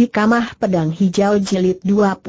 Hikamah Pedang Hijau Jilid 22.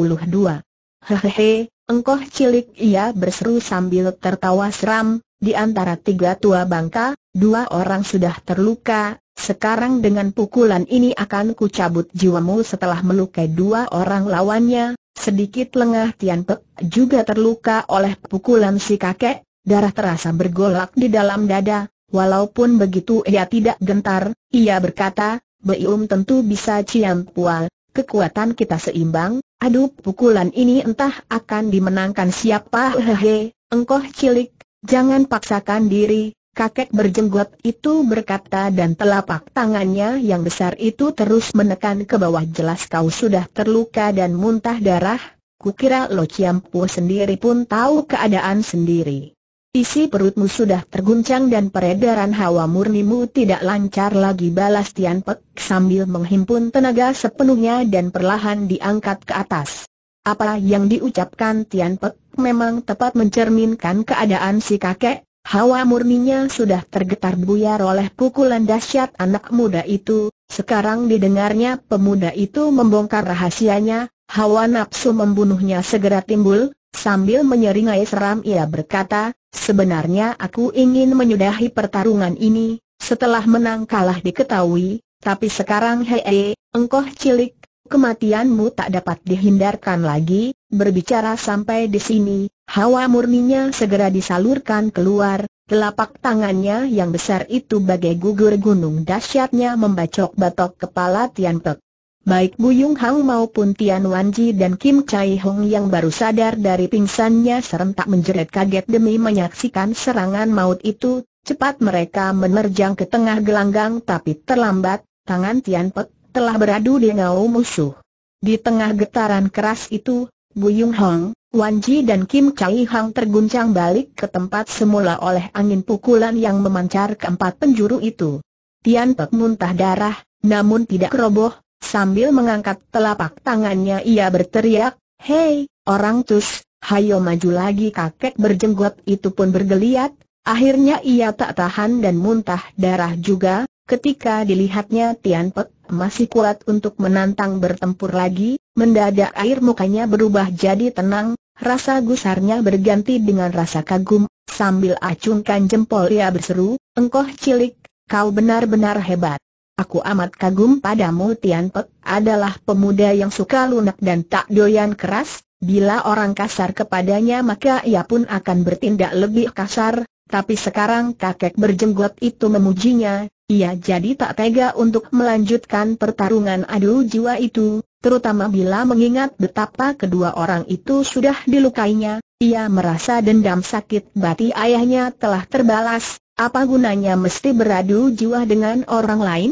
Hehehe, engkoh cilik ia berseru sambil tertawa seram, di antara tiga tua bangka, dua orang sudah terluka, sekarang dengan pukulan ini akan kucabut jiwamu setelah melukai dua orang lawannya, sedikit lengah Tian Pek juga terluka oleh pukulan si kakek, darah terasa bergolak di dalam dada, walaupun begitu ia tidak gentar, ia berkata, Beium tentu bisa ciam Pual, kekuatan kita seimbang, aduh pukulan ini entah akan dimenangkan siapa hehe, engkoh cilik, jangan paksakan diri, kakek berjenggot itu berkata dan telapak tangannya yang besar itu terus menekan ke bawah jelas kau sudah terluka dan muntah darah, kukira Lo Ciampu sendiri pun tahu keadaan sendiri. Isi perutmu sudah terguncang dan peredaran hawa murnimu tidak lancar lagi balas Tian Pek sambil menghimpun tenaga sepenuhnya dan perlahan diangkat ke atas. Apa yang diucapkan Tian Pek memang tepat mencerminkan keadaan si kakek, Hawa murninya sudah tergetar buyar oleh pukulan dahsyat anak muda itu, sekarang didengarnya pemuda itu membongkar rahasianya, hawa nafsu membunuhnya segera timbul, sambil menyeringai seram ia berkata, Sebenarnya aku ingin menyudahi pertarungan ini, setelah menang kalah diketahui, tapi sekarang hei, engkau cilik, kematianmu tak dapat dihindarkan lagi, berbicara sampai di sini, hawa murninya segera disalurkan keluar, telapak tangannya yang besar itu bagai gugur gunung dahsyatnya membacok batok kepala Tian Pek. Baik Buyung Hang maupun Tian Wanji dan Kim Chai Hong yang baru sadar dari pingsannya serentak menjerit kaget demi menyaksikan serangan maut itu, cepat mereka menerjang ke tengah gelanggang tapi terlambat, tangan Tian Pek telah beradu di ngau musuh. Di tengah getaran keras itu, Buyung Wan Wanji dan Kim Chai Hong terguncang balik ke tempat semula oleh angin pukulan yang memancar ke empat penjuru itu. Tian Pek muntah darah, namun tidak roboh, Sambil mengangkat telapak tangannya ia berteriak, Hei, orang tus, hayo maju lagi kakek berjenggot itu pun bergeliat, akhirnya ia tak tahan dan muntah darah juga, ketika dilihatnya Tian Pek masih kuat untuk menantang bertempur lagi, mendadak air mukanya berubah jadi tenang, Rasa gusarnya berganti dengan rasa kagum, sambil acungkan jempol ia berseru, engkau cilik, kau benar-benar hebat. Aku amat kagum padamu Tian Pek adalah pemuda yang suka lunak dan tak doyan keras, bila orang kasar kepadanya maka ia pun akan bertindak lebih kasar, tapi sekarang kakek berjenggot itu memujinya, ia jadi tak tega untuk melanjutkan pertarungan adu jiwa itu, terutama bila mengingat betapa kedua orang itu sudah dilukainya, ia merasa dendam sakit bati ayahnya telah terbalas, apa gunanya mesti beradu jiwa dengan orang lain?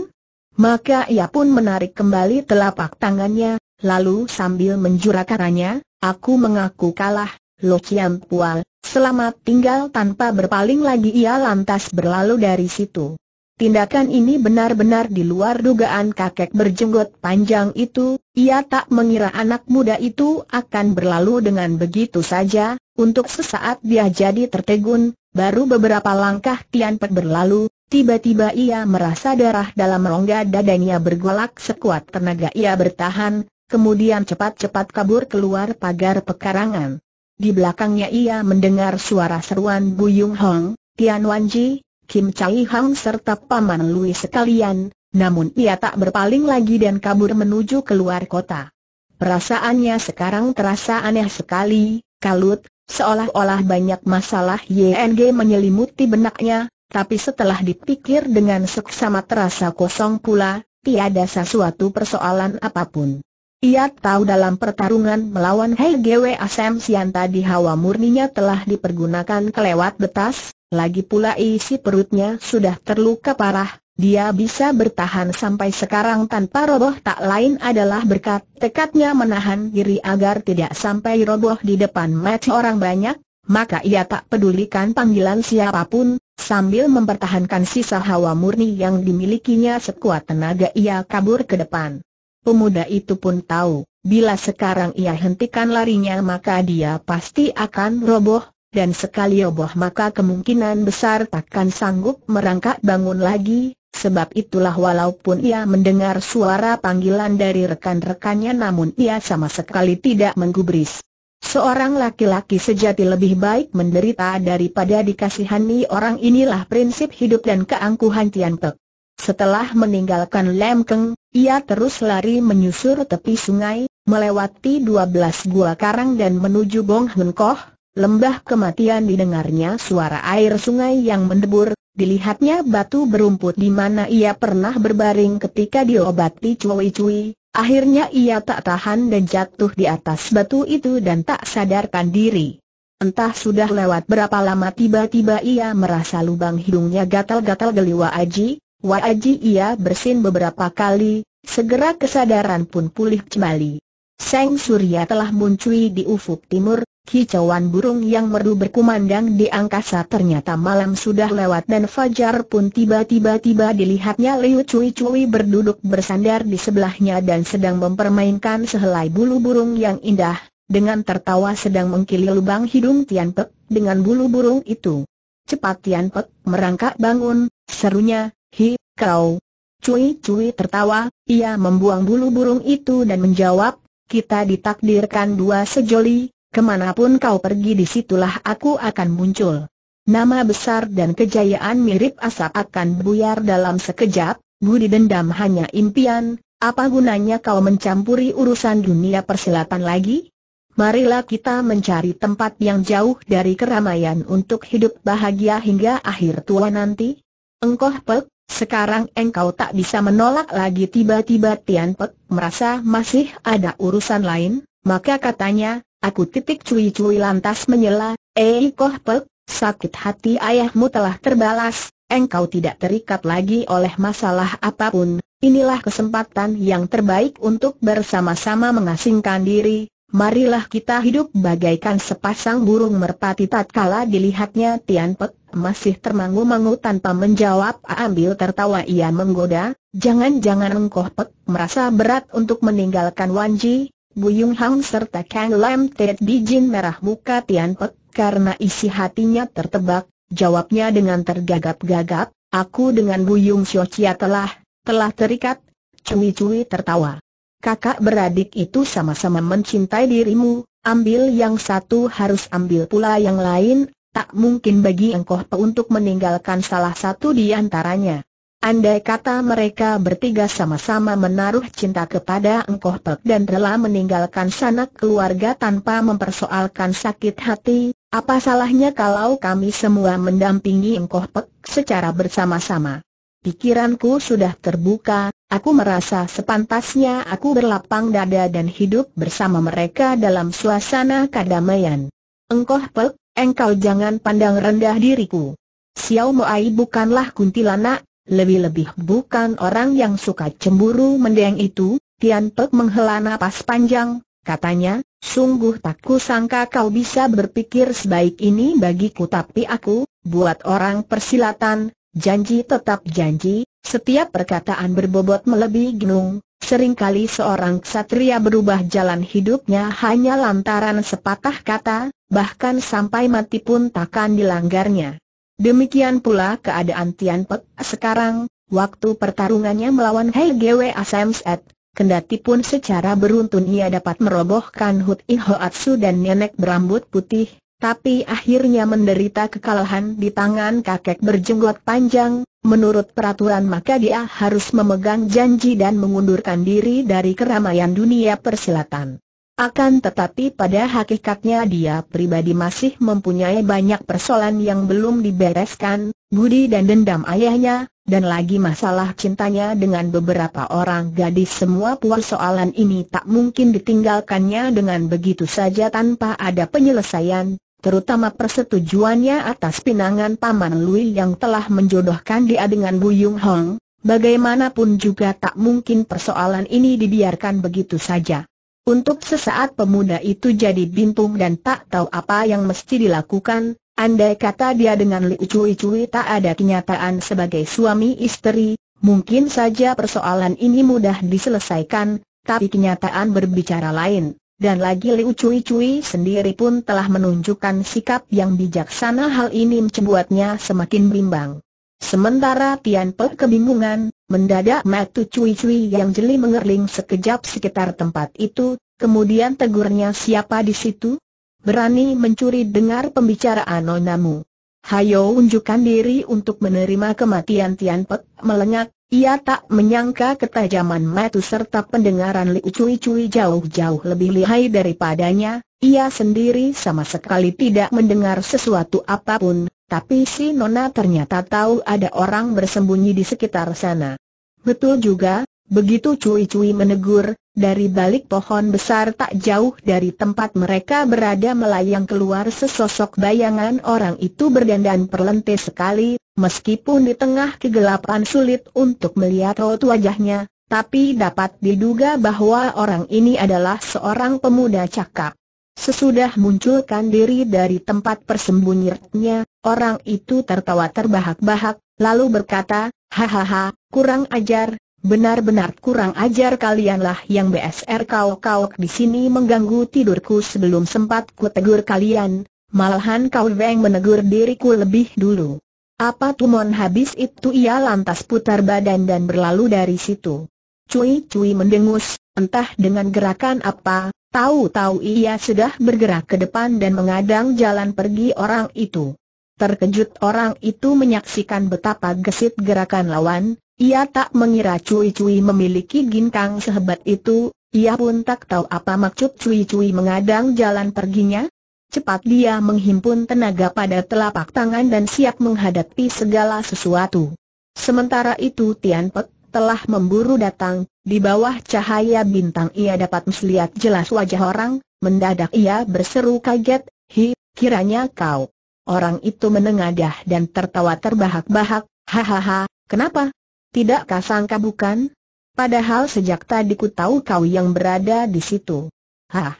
Maka ia pun menarik kembali telapak tangannya, lalu sambil menjurakaranya, aku mengaku kalah, Lo Chiam Pual, selamat tinggal tanpa berpaling lagi ia lantas berlalu dari situ. Tindakan ini benar-benar di luar dugaan kakek berjenggot panjang itu, ia tak mengira anak muda itu akan berlalu dengan begitu saja, untuk sesaat dia jadi tertegun, Baru beberapa langkah Tian Pek berlalu, tiba-tiba ia merasa darah dalam rongga dadanya bergolak sekuat tenaga ia bertahan, kemudian cepat-cepat kabur keluar pagar pekarangan. Di belakangnya ia mendengar suara seruan Bu Buyung Hong, Tian Wanji, Kim Chai Hang serta Paman Lui sekalian, namun ia tak berpaling lagi dan kabur menuju keluar kota. Perasaannya sekarang terasa aneh sekali, kalut, Seolah-olah banyak masalah YNG menyelimuti benaknya, tapi setelah dipikir dengan seksama terasa kosong pula, tiada sesuatu persoalan apapun. Ia tahu dalam pertarungan melawan HGW Asem Sian tadi hawa murninya telah dipergunakan kelewat betas, lagi pula isi perutnya sudah terluka parah, dia bisa bertahan sampai sekarang tanpa roboh tak lain adalah berkat tekadnya menahan diri agar tidak sampai roboh di depan mata orang banyak, maka ia tak pedulikan panggilan siapapun, sambil mempertahankan sisa hawa murni yang dimilikinya sekuat tenaga ia kabur ke depan. Pemuda itu pun tahu, bila sekarang ia hentikan larinya maka dia pasti akan roboh, dan sekali roboh maka kemungkinan besar takkan sanggup merangkak bangun lagi, Sebab itulah walaupun ia mendengar suara panggilan dari rekan-rekannya namun ia sama sekali tidak menggubris. Seorang laki-laki sejati lebih baik menderita daripada dikasihani orang inilah prinsip hidup dan keangkuhan Tian Pek. Setelah meninggalkan Lam Keng, ia terus lari menyusur tepi sungai, melewati dua belas gua karang dan menuju Bong Hun Koh, lembah kematian didengarnya suara air sungai yang mendebur, Dilihatnya batu berumput di mana ia pernah berbaring ketika diobati cuwi-cuwi. akhirnya ia tak tahan dan jatuh di atas batu itu dan tak sadarkan diri. Entah sudah lewat berapa lama tiba-tiba ia merasa lubang hidungnya gatal-gatal geliwa aji, wa aji ia bersin beberapa kali, segera kesadaran pun pulih kembali. Seng Surya telah muncul di ufuk timur, Kicauan burung yang merdu berkumandang di angkasa ternyata malam sudah lewat dan Fajar pun tiba-tiba tiba dilihatnya Liu Cui Cui berduduk bersandar di sebelahnya dan sedang mempermainkan sehelai bulu burung yang indah, dengan tertawa sedang mengkilil lubang hidung Tian Pek dengan bulu burung itu. Cepat Tian Pek merangkak bangun, serunya, hi, kau. Cui Cui tertawa, ia membuang bulu burung itu dan menjawab, kita ditakdirkan dua sejoli, Kemanapun kau pergi disitulah aku akan muncul. Nama besar dan kejayaan mirip asap akan buyar dalam sekejap, budi dendam hanya impian, apa gunanya kau mencampuri urusan dunia persilatan lagi? Marilah kita mencari tempat yang jauh dari keramaian untuk hidup bahagia hingga akhir tua nanti. Engkau pek, sekarang engkau tak bisa menolak lagi tiba-tiba Tian Pek merasa masih ada urusan lain, maka katanya, Aku titik cuy-cuy lantas menyela, Ei eh, Koh Pek, sakit hati ayahmu telah terbalas, engkau tidak terikat lagi oleh masalah apapun, inilah kesempatan yang terbaik untuk bersama-sama mengasingkan diri, marilah kita hidup bagaikan sepasang burung merpati tatkala dilihatnya Tian Pek masih termangu-mangu tanpa menjawab ambil tertawa ia menggoda, jangan-jangan engkau Pek merasa berat untuk meninggalkan Wanji, Buyung Hang serta Kang Lam Tet Bijin merah muka Tian Pek karena isi hatinya tertebak, jawabnya dengan tergagap-gagap, aku dengan Buyung Chia telah, telah terikat, cui-cui tertawa. Kakak beradik itu sama-sama mencintai dirimu, ambil yang satu harus ambil pula yang lain, tak mungkin bagi engkau untuk meninggalkan salah satu di antaranya. Andai kata mereka bertiga sama-sama menaruh cinta kepada Engkoh Pek dan rela meninggalkan sanak keluarga tanpa mempersoalkan sakit hati, apa salahnya kalau kami semua mendampingi Engkoh Pek secara bersama-sama? Pikiranku sudah terbuka, aku merasa sepantasnya aku berlapang dada dan hidup bersama mereka dalam suasana kedamaian. Engkoh Pek, engkau jangan pandang rendah diriku. Xiao Moai bukanlah kuntilanak, lebih-lebih bukan orang yang suka cemburu mendeng itu, Tian Pek menghela napas panjang, katanya, sungguh tak kusangka kau bisa berpikir sebaik ini bagiku tapi aku, buat orang persilatan, janji tetap janji, setiap perkataan berbobot melebihi gunung, seringkali seorang ksatria berubah jalan hidupnya hanya lantaran sepatah kata, bahkan sampai mati pun takkan dilanggarnya. Demikian pula keadaan Tian Pek sekarang, waktu pertarungannya melawan Hei Gwe Set, kendati pun secara beruntun ia dapat merobohkan Hut In Hoatsu dan nenek berambut putih, tapi akhirnya menderita kekalahan di tangan kakek berjenggot panjang, menurut peraturan maka dia harus memegang janji dan mengundurkan diri dari keramaian dunia persilatan. Akan tetapi pada hakikatnya dia pribadi masih mempunyai banyak persoalan yang belum dibereskan, budi dan dendam ayahnya, dan lagi masalah cintanya dengan beberapa orang gadis semua soalan ini tak mungkin ditinggalkannya dengan begitu saja tanpa ada penyelesaian, terutama persetujuannya atas pinangan Paman Lui yang telah menjodohkan dia dengan Bu Yung Hong, bagaimanapun juga tak mungkin persoalan ini dibiarkan begitu saja. Untuk sesaat pemuda itu jadi bintung dan tak tahu apa yang mesti dilakukan, andai kata dia dengan Li Cui Cui tak ada kenyataan sebagai suami istri, mungkin saja persoalan ini mudah diselesaikan, tapi kenyataan berbicara lain. Dan lagi Li Cui Cui sendiri pun telah menunjukkan sikap yang bijaksana hal ini membuatnya semakin bimbang. Sementara Tian Pe kebingungan, mendadak matu cui-cui yang jeli mengerling sekejap sekitar tempat itu, kemudian tegurnya siapa di situ? Berani mencuri dengar pembicaraan nonamu. Hayo unjukkan diri untuk menerima kematian Tian Pe, melengak, ia tak menyangka ketajaman matu serta pendengaran Liu Cui-Cui jauh-jauh lebih lihai daripadanya, ia sendiri sama sekali tidak mendengar sesuatu apapun, tapi si Nona ternyata tahu ada orang bersembunyi di sekitar sana. Betul juga, begitu cuy-cuy menegur, dari balik pohon besar tak jauh dari tempat mereka berada melayang keluar sesosok bayangan orang itu berdandan perlente sekali, meskipun di tengah kegelapan sulit untuk melihat raut wajahnya, tapi dapat diduga bahwa orang ini adalah seorang pemuda cakap. Sesudah munculkan diri dari tempat persembunyiannya, orang itu tertawa terbahak-bahak, lalu berkata, Hahaha, kurang ajar, benar-benar kurang ajar kalianlah yang BSR kau-kau di sini mengganggu tidurku sebelum sempat ku tegur kalian, malahan kau Weng menegur diriku lebih dulu. Apa tumon habis itu ia lantas putar badan dan berlalu dari situ. Cui-cui mendengus, entah dengan gerakan apa, Tahu-tahu ia sudah bergerak ke depan dan mengadang jalan pergi orang itu. Terkejut orang itu menyaksikan betapa gesit gerakan lawan, ia tak mengira Cui-Cui memiliki ginkang sehebat itu, ia pun tak tahu apa maksud Cui-Cui mengadang jalan perginya. Cepat dia menghimpun tenaga pada telapak tangan dan siap menghadapi segala sesuatu. Sementara itu Tian Pek, telah memburu datang, di bawah cahaya bintang ia dapat melihat jelas wajah orang, mendadak ia berseru kaget, hi, kiranya kau. Orang itu menengadah dan tertawa terbahak-bahak, hahaha, kenapa? Tidak kasangka bukan? Padahal sejak tadi ku tahu kau yang berada di situ. Hah!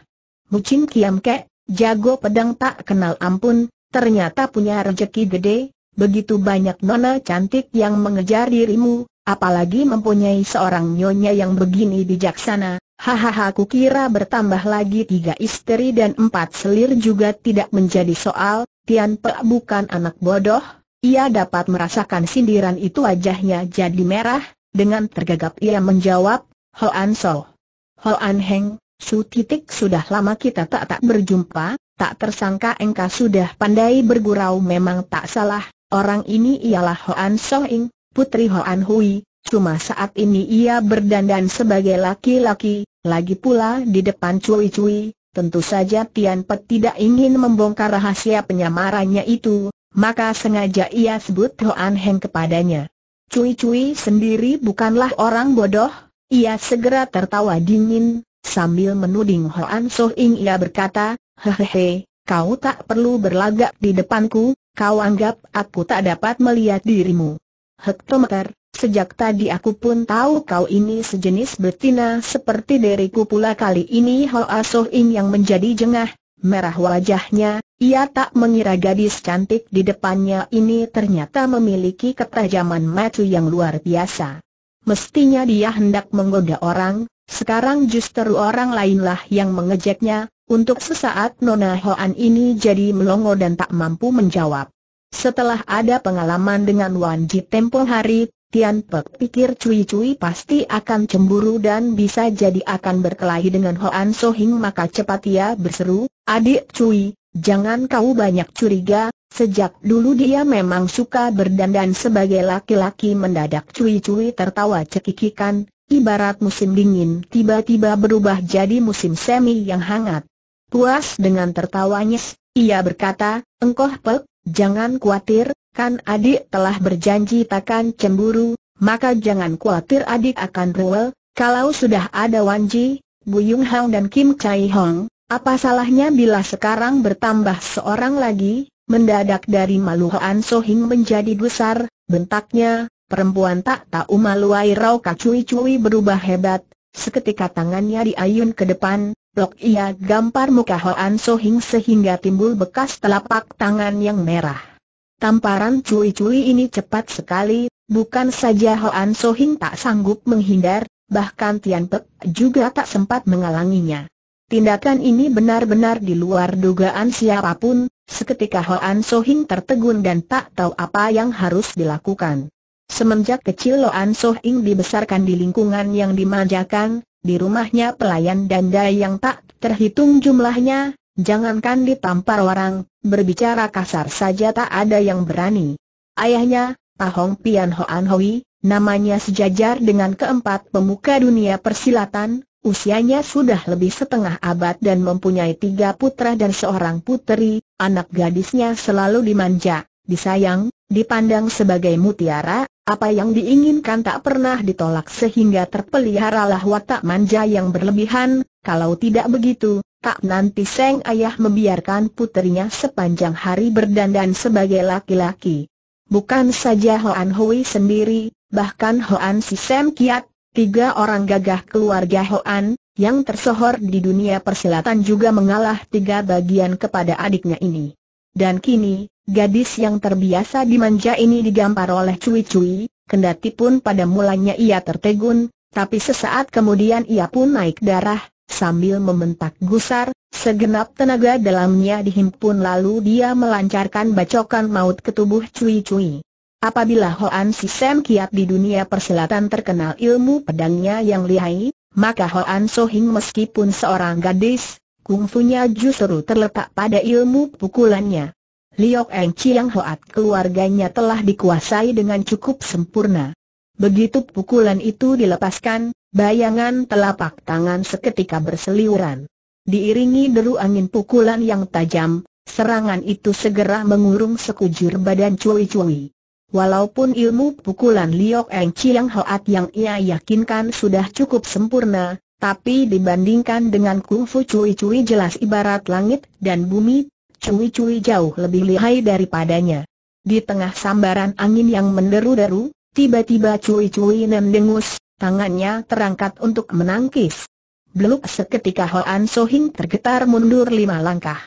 mungkin Kiam Kek, jago pedang tak kenal ampun, ternyata punya rejeki gede, begitu banyak nona cantik yang mengejar dirimu, apalagi mempunyai seorang nyonya yang begini bijaksana, hahaha aku kira bertambah lagi tiga istri dan empat selir juga tidak menjadi soal, Tian Pe bukan anak bodoh, ia dapat merasakan sindiran itu wajahnya jadi merah, dengan tergagap ia menjawab, Hoan So. Hoan Heng, Su titik sudah lama kita tak tak berjumpa, tak tersangka engkau sudah pandai bergurau memang tak salah, orang ini ialah Hoan Soing, Putri Hoan Hui, cuma saat ini ia berdandan sebagai laki-laki, lagi pula di depan cui-cui, tentu saja Tian Pet tidak ingin membongkar rahasia penyamarannya itu, maka sengaja ia sebut Hoan Heng kepadanya. Cui-cui sendiri bukanlah orang bodoh, ia segera tertawa dingin, sambil menuding Hoan So Ing ia berkata, Hehehe, kau tak perlu berlagak di depanku, kau anggap aku tak dapat melihat dirimu hektometer, sejak tadi aku pun tahu kau ini sejenis betina seperti diriku pula kali ini Ho asohin ah yang menjadi jengah, merah wajahnya, ia tak mengira gadis cantik di depannya ini ternyata memiliki ketajaman matu yang luar biasa. Mestinya dia hendak menggoda orang, sekarang justru orang lainlah yang mengejeknya, untuk sesaat Nona Hoan ini jadi melongo dan tak mampu menjawab. Setelah ada pengalaman dengan Wan Ji tempo hari, Tian Pek pikir cui-cui pasti akan cemburu dan bisa jadi akan berkelahi dengan Hoan So Hing maka cepat ia berseru, adik cui, jangan kau banyak curiga, sejak dulu dia memang suka berdandan sebagai laki-laki mendadak cui-cui tertawa cekikikan, ibarat musim dingin tiba-tiba berubah jadi musim semi yang hangat. Puas dengan tertawanya, ia berkata, Engkau Pek, Jangan khawatir, kan adik telah berjanji takkan cemburu, maka jangan khawatir adik akan rewel, kalau sudah ada Wanji, Bu Yung Hang dan Kim Chai Hong, apa salahnya bila sekarang bertambah seorang lagi? Mendadak dari malu Hoan So Hing menjadi besar, bentaknya, perempuan tak tahu malu rauka cuy cuy berubah hebat, seketika tangannya diayun ke depan, Blok ia gampar muka Hoan So Hing sehingga timbul bekas telapak tangan yang merah. Tamparan cuy-cuy ini cepat sekali, bukan saja Hoan So Hing tak sanggup menghindar, bahkan Tian Pek juga tak sempat mengalanginya. Tindakan ini benar-benar di luar dugaan siapapun, seketika Hoan So Hing tertegun dan tak tahu apa yang harus dilakukan. Semenjak kecil Hoan So Hing dibesarkan di lingkungan yang dimanjakan, di rumahnya pelayan danda yang tak terhitung jumlahnya, jangankan ditampar orang, berbicara kasar saja tak ada yang berani. Ayahnya, Ahong Pian Hoan Hoi, namanya sejajar dengan keempat pemuka dunia persilatan, usianya sudah lebih setengah abad dan mempunyai tiga putra dan seorang putri, anak gadisnya selalu dimanja, disayang, dipandang sebagai mutiara, apa yang diinginkan tak pernah ditolak sehingga terpeliharalah watak manja yang berlebihan, kalau tidak begitu, tak nanti Seng Ayah membiarkan putrinya sepanjang hari berdandan sebagai laki-laki. Bukan saja Hoan Hui sendiri, bahkan Hoan Si Sam Kiat, tiga orang gagah keluarga Hoan, yang tersohor di dunia persilatan juga mengalah tiga bagian kepada adiknya ini. Dan kini, gadis yang terbiasa dimanja ini digampar oleh cuy-cuy, kendati pun pada mulanya ia tertegun, tapi sesaat kemudian ia pun naik darah, sambil membentak gusar, segenap tenaga dalamnya dihimpun lalu dia melancarkan bacokan maut ke tubuh cui-cui. Apabila Hoan Si Sam kiat di dunia Perselatan terkenal ilmu pedangnya yang lihai, maka Hoan So Hing meskipun seorang gadis, kungfunya justru terletak pada ilmu pukulannya. Liok Eng Chiang Hoat keluarganya telah dikuasai dengan cukup sempurna. Begitu pukulan itu dilepaskan, bayangan telapak tangan seketika berseliuran. Diiringi deru angin pukulan yang tajam, serangan itu segera mengurung sekujur badan Cui Cui. Walaupun ilmu pukulan Liok Eng Chiang Hoat yang ia yakinkan sudah cukup sempurna, tapi dibandingkan dengan kungfu cui-cui jelas ibarat langit dan bumi, cui-cui jauh lebih lihai daripadanya. Di tengah sambaran angin yang menderu-deru, tiba-tiba cui-cui nem dengus, tangannya terangkat untuk menangkis. Beluk seketika Hoan Sohing tergetar mundur lima langkah.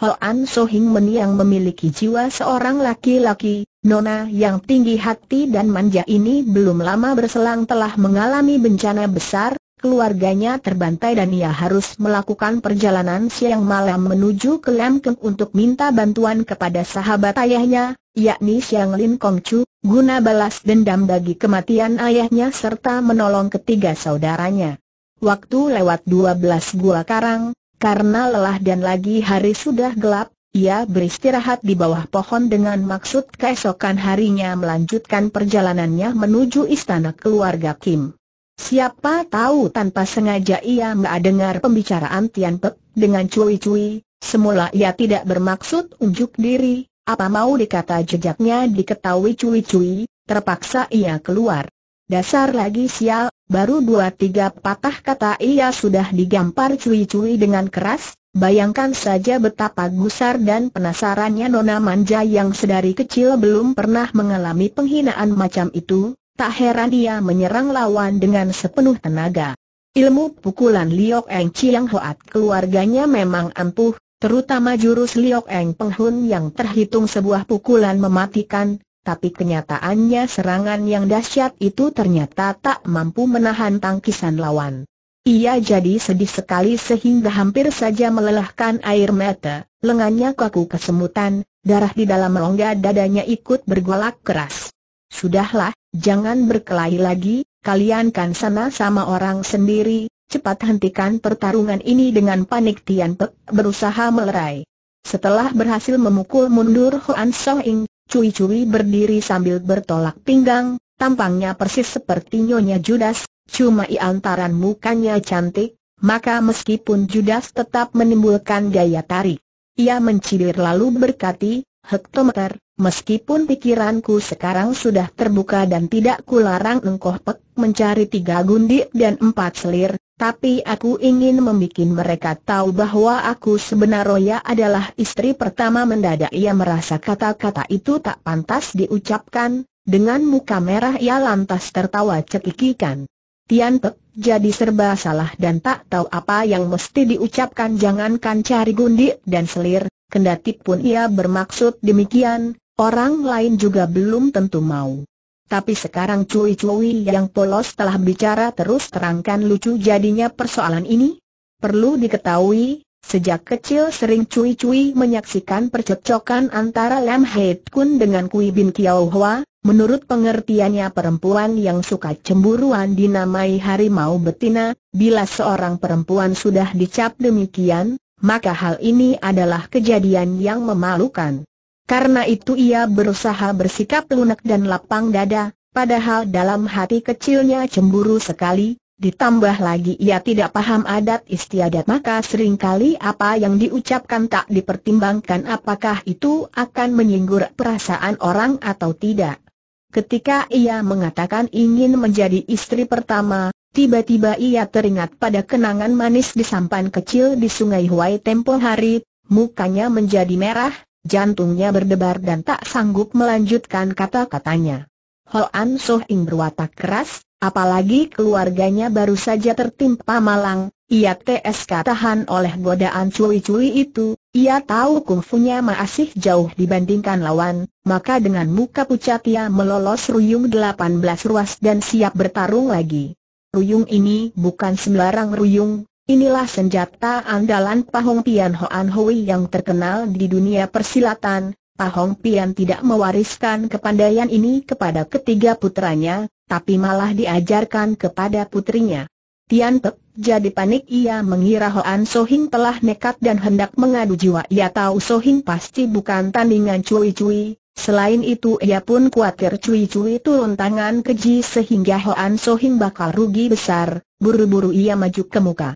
Hoan Sohing meniang memiliki jiwa seorang laki-laki, Nona yang tinggi hati dan manja ini belum lama berselang telah mengalami bencana besar, keluarganya terbantai dan ia harus melakukan perjalanan siang malam menuju ke Lemkeng untuk minta bantuan kepada sahabat ayahnya, yakni Siang Lin Kong Chu, guna balas dendam bagi kematian ayahnya serta menolong ketiga saudaranya. Waktu lewat 12 gua karang, karena lelah dan lagi hari sudah gelap, ia beristirahat di bawah pohon dengan maksud keesokan harinya melanjutkan perjalanannya menuju istana keluarga Kim. Siapa tahu tanpa sengaja ia mendengar pembicaraan Tian Pe dengan cui-cui, semula ia tidak bermaksud unjuk diri, apa mau dikata jejaknya diketahui cui-cui, terpaksa ia keluar. Dasar lagi sial, baru dua tiga patah kata ia sudah digampar cui-cui dengan keras, bayangkan saja betapa gusar dan penasarannya Nona Manja yang sedari kecil belum pernah mengalami penghinaan macam itu, Tak heran ia menyerang lawan dengan sepenuh tenaga. Ilmu pukulan Liok Eng Chiang Hoat keluarganya memang ampuh, terutama jurus Liok Eng Penghun yang terhitung sebuah pukulan mematikan, tapi kenyataannya serangan yang dahsyat itu ternyata tak mampu menahan tangkisan lawan. Ia jadi sedih sekali sehingga hampir saja melelahkan air mata, lengannya kaku kesemutan, darah di dalam rongga dadanya ikut bergolak keras. Sudahlah, jangan berkelahi lagi, kalian kan sama-sama orang sendiri, cepat hentikan pertarungan ini dengan panik Tian Pek berusaha melerai. Setelah berhasil memukul mundur Hoan So Ing, Cui Cui berdiri sambil bertolak pinggang, tampangnya persis seperti Nyonya Judas, cuma i antaran mukanya cantik, maka meskipun Judas tetap menimbulkan daya tarik. Ia mencibir lalu berkati, hektometer, meskipun pikiranku sekarang sudah terbuka dan tidak kularang engkau pek mencari tiga gundik dan empat selir, tapi aku ingin membuat mereka tahu bahwa aku sebenarnya adalah istri pertama mendadak ia merasa kata-kata itu tak pantas diucapkan, dengan muka merah ia lantas tertawa cekikikan. Tian Pek jadi serba salah dan tak tahu apa yang mesti diucapkan jangankan cari gundik dan selir, Kendati pun ia bermaksud demikian, orang lain juga belum tentu mau. Tapi sekarang cui-cui yang polos telah bicara terus terangkan lucu jadinya persoalan ini. Perlu diketahui, sejak kecil sering cui-cui menyaksikan percekcokan antara Lam Hei Kun dengan Kui Bin Kiao Hwa, menurut pengertiannya perempuan yang suka cemburuan dinamai harimau betina, bila seorang perempuan sudah dicap demikian, maka hal ini adalah kejadian yang memalukan. Karena itu ia berusaha bersikap lunak dan lapang dada, padahal dalam hati kecilnya cemburu sekali, ditambah lagi ia tidak paham adat istiadat maka seringkali apa yang diucapkan tak dipertimbangkan apakah itu akan menyinggur perasaan orang atau tidak. Ketika ia mengatakan ingin menjadi istri pertama, Tiba-tiba ia teringat pada kenangan manis di sampan kecil di sungai Huai tempo hari, mukanya menjadi merah, jantungnya berdebar dan tak sanggup melanjutkan kata-katanya. Hoan Soh Ing berwatak keras, apalagi keluarganya baru saja tertimpa malang, ia TSK tahan oleh godaan cuwi-cuwi itu, ia tahu kungfunya masih jauh dibandingkan lawan, maka dengan muka pucat ia melolos ruyung belas ruas dan siap bertarung lagi. Ruyung ini bukan sembarang ruyung, inilah senjata andalan Pahong Pian Hoan Hui yang terkenal di dunia persilatan. Pahong Pian tidak mewariskan kepandaian ini kepada ketiga putranya, tapi malah diajarkan kepada putrinya. Tian Pek jadi panik ia mengira Hoan Sohing telah nekat dan hendak mengadu jiwa ia tahu Sohing pasti bukan tandingan cuy-cuy, Selain itu ia pun khawatir cuy-cuy turun tangan keji sehingga Hoan Sohing bakal rugi besar, buru-buru ia maju ke muka.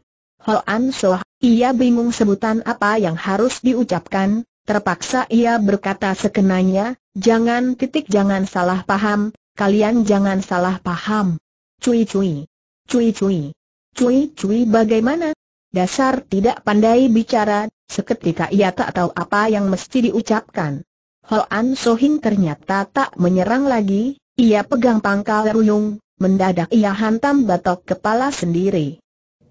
Hoan Soh, ia bingung sebutan apa yang harus diucapkan, terpaksa ia berkata sekenanya, jangan titik jangan salah paham, kalian jangan salah paham. Cui-cui. Cui-cui. Cui-cui bagaimana? Dasar tidak pandai bicara, seketika ia tak tahu apa yang mesti diucapkan. An Hoan Hing ternyata tak menyerang lagi, ia pegang pangkal Ruyung, mendadak ia hantam batok kepala sendiri.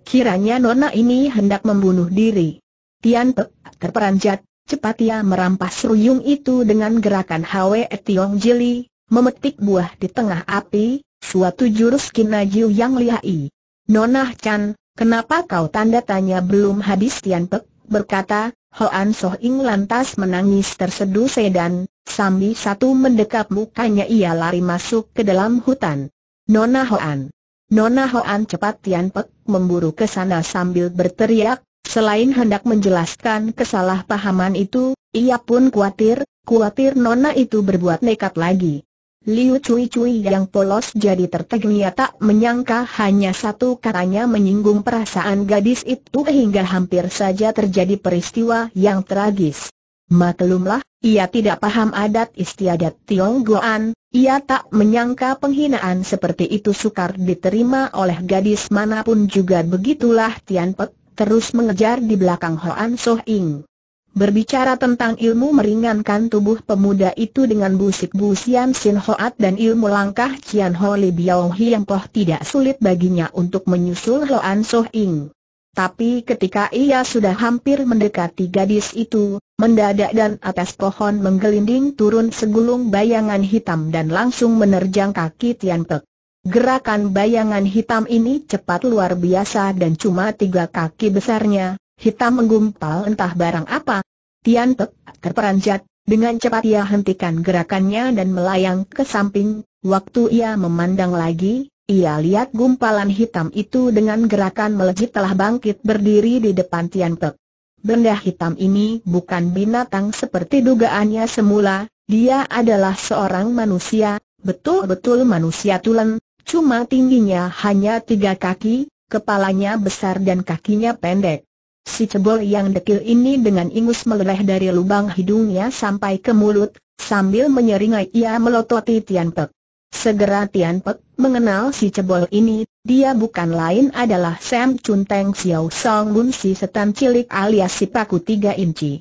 Kiranya nona ini hendak membunuh diri. Tian Pek terperanjat, cepat ia merampas Ruyung itu dengan gerakan Hwe Tiong Jili, memetik buah di tengah api, suatu jurus kinaju yang lihai. Nona Chan, kenapa kau tanda tanya belum habis Tian Pek berkata, An Soh Ing lantas menangis terseduh sedan, sambil satu mendekap mukanya ia lari masuk ke dalam hutan. Nona An, Nona Hoan cepat Tian Pek memburu ke sana sambil berteriak, selain hendak menjelaskan kesalahpahaman itu, ia pun khawatir, khawatir Nona itu berbuat nekat lagi. Liu Cui Cui yang polos jadi ia tak menyangka hanya satu katanya menyinggung perasaan gadis itu hingga hampir saja terjadi peristiwa yang tragis. Maklumlah, ia tidak paham adat istiadat Tionggoan, ia tak menyangka penghinaan seperti itu sukar diterima oleh gadis manapun juga begitulah Tian Pek terus mengejar di belakang Hoan Soh Ing. Berbicara tentang ilmu meringankan tubuh pemuda itu dengan busik busian Sian Sin Hoat dan ilmu langkah Cian Ho Li Biao Hiang Poh tidak sulit baginya untuk menyusul Loan So Ing. Tapi ketika ia sudah hampir mendekati gadis itu, mendadak dan atas pohon menggelinding turun segulung bayangan hitam dan langsung menerjang kaki Tian Pek. Gerakan bayangan hitam ini cepat luar biasa dan cuma tiga kaki besarnya, Hitam menggumpal entah barang apa. Tian Pek terperanjat, dengan cepat ia hentikan gerakannya dan melayang ke samping. Waktu ia memandang lagi, ia lihat gumpalan hitam itu dengan gerakan melejit telah bangkit berdiri di depan Tian Pek. Benda hitam ini bukan binatang seperti dugaannya semula, dia adalah seorang manusia, betul-betul manusia tulen, cuma tingginya hanya tiga kaki, kepalanya besar dan kakinya pendek. Si cebol yang dekil ini dengan ingus meleleh dari lubang hidungnya sampai ke mulut, sambil menyeringai ia melototi Tian Pek. Segera Tian Pek mengenal si cebol ini, dia bukan lain adalah Sam Chun Teng Xiao Song Bun si setan cilik alias si paku tiga inci.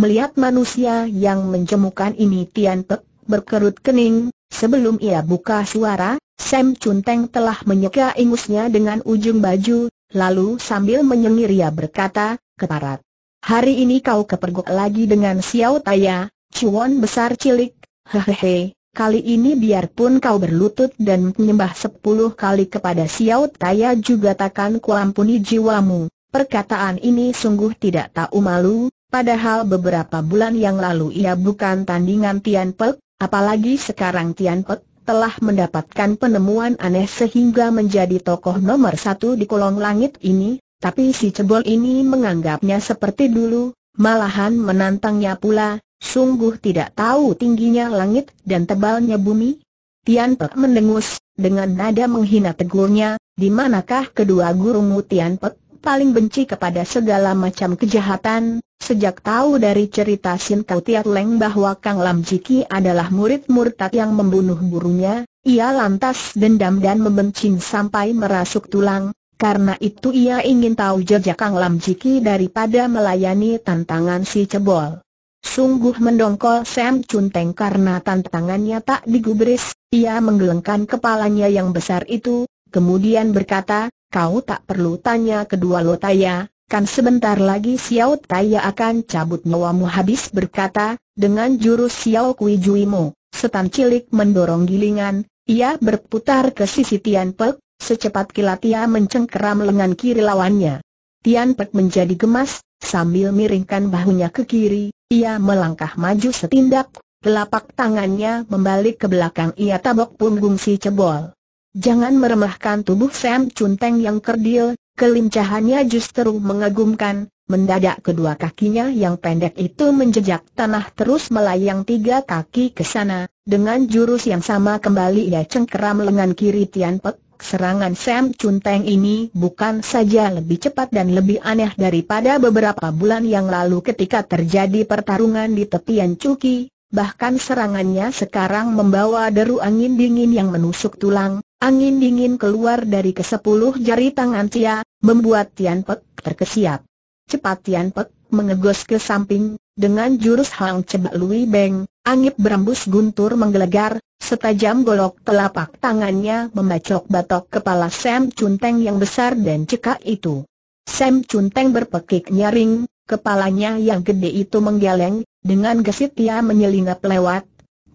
Melihat manusia yang mencemukan ini Tian Pek berkerut kening, sebelum ia buka suara, Sam Chun Teng telah menyeka ingusnya dengan ujung baju, Lalu sambil menyengir ia berkata, keparat. Hari ini kau kepergok lagi dengan Xiao Taya, cuan besar cilik, hehehe, kali ini biarpun kau berlutut dan menyembah sepuluh kali kepada Xiao Taya juga takkan kuampuni jiwamu. Perkataan ini sungguh tidak tahu malu, padahal beberapa bulan yang lalu ia bukan tandingan Tian Pek, apalagi sekarang Tian Pek telah mendapatkan penemuan aneh sehingga menjadi tokoh nomor satu di kolong langit ini, tapi si cebol ini menganggapnya seperti dulu, malahan menantangnya pula, sungguh tidak tahu tingginya langit dan tebalnya bumi. Tian Pek mendengus, dengan nada menghina tegurnya, di manakah kedua gurumu Tian Pek? paling benci kepada segala macam kejahatan, sejak tahu dari cerita Sin Kau Tiat Leng bahwa Kang Lam Jiki adalah murid murtad yang membunuh gurunya, ia lantas dendam dan membenci sampai merasuk tulang, karena itu ia ingin tahu jejak Kang Lam Jiki daripada melayani tantangan si cebol. Sungguh mendongkol Sam Chun Teng karena tantangannya tak digubris, ia menggelengkan kepalanya yang besar itu, kemudian berkata, kau tak perlu tanya kedua lo taya, kan sebentar lagi Xiao Taya akan cabut nyawamu habis berkata, dengan jurus Xiao Kui Mo, setan cilik mendorong gilingan, ia berputar ke sisi Tian Pek, secepat kilat ia mencengkeram lengan kiri lawannya. Tian Pek menjadi gemas, sambil miringkan bahunya ke kiri, ia melangkah maju setindak, telapak tangannya membalik ke belakang ia tabok punggung si cebol. Jangan meremehkan tubuh Sam Chun Teng yang kerdil, kelincahannya justru mengagumkan, mendadak kedua kakinya yang pendek itu menjejak tanah terus melayang tiga kaki ke sana, dengan jurus yang sama kembali ia cengkeram lengan kiri Tian Pek. Serangan Sam Chun Teng ini bukan saja lebih cepat dan lebih aneh daripada beberapa bulan yang lalu ketika terjadi pertarungan di tepian Cuki, bahkan serangannya sekarang membawa deru angin dingin yang menusuk tulang, Angin dingin keluar dari kesepuluh jari tangan Tia, membuat Tian Pek terkesiap. Cepat Tian Pek mengegos ke samping, dengan jurus Hang Cebak Lui Beng, angin berembus guntur menggelegar, setajam golok telapak tangannya membacok batok kepala Sam Chun Teng yang besar dan cekak itu. Sam Chun Teng berpekik nyaring, kepalanya yang gede itu menggeleng, dengan gesit Tia menyelinap lewat.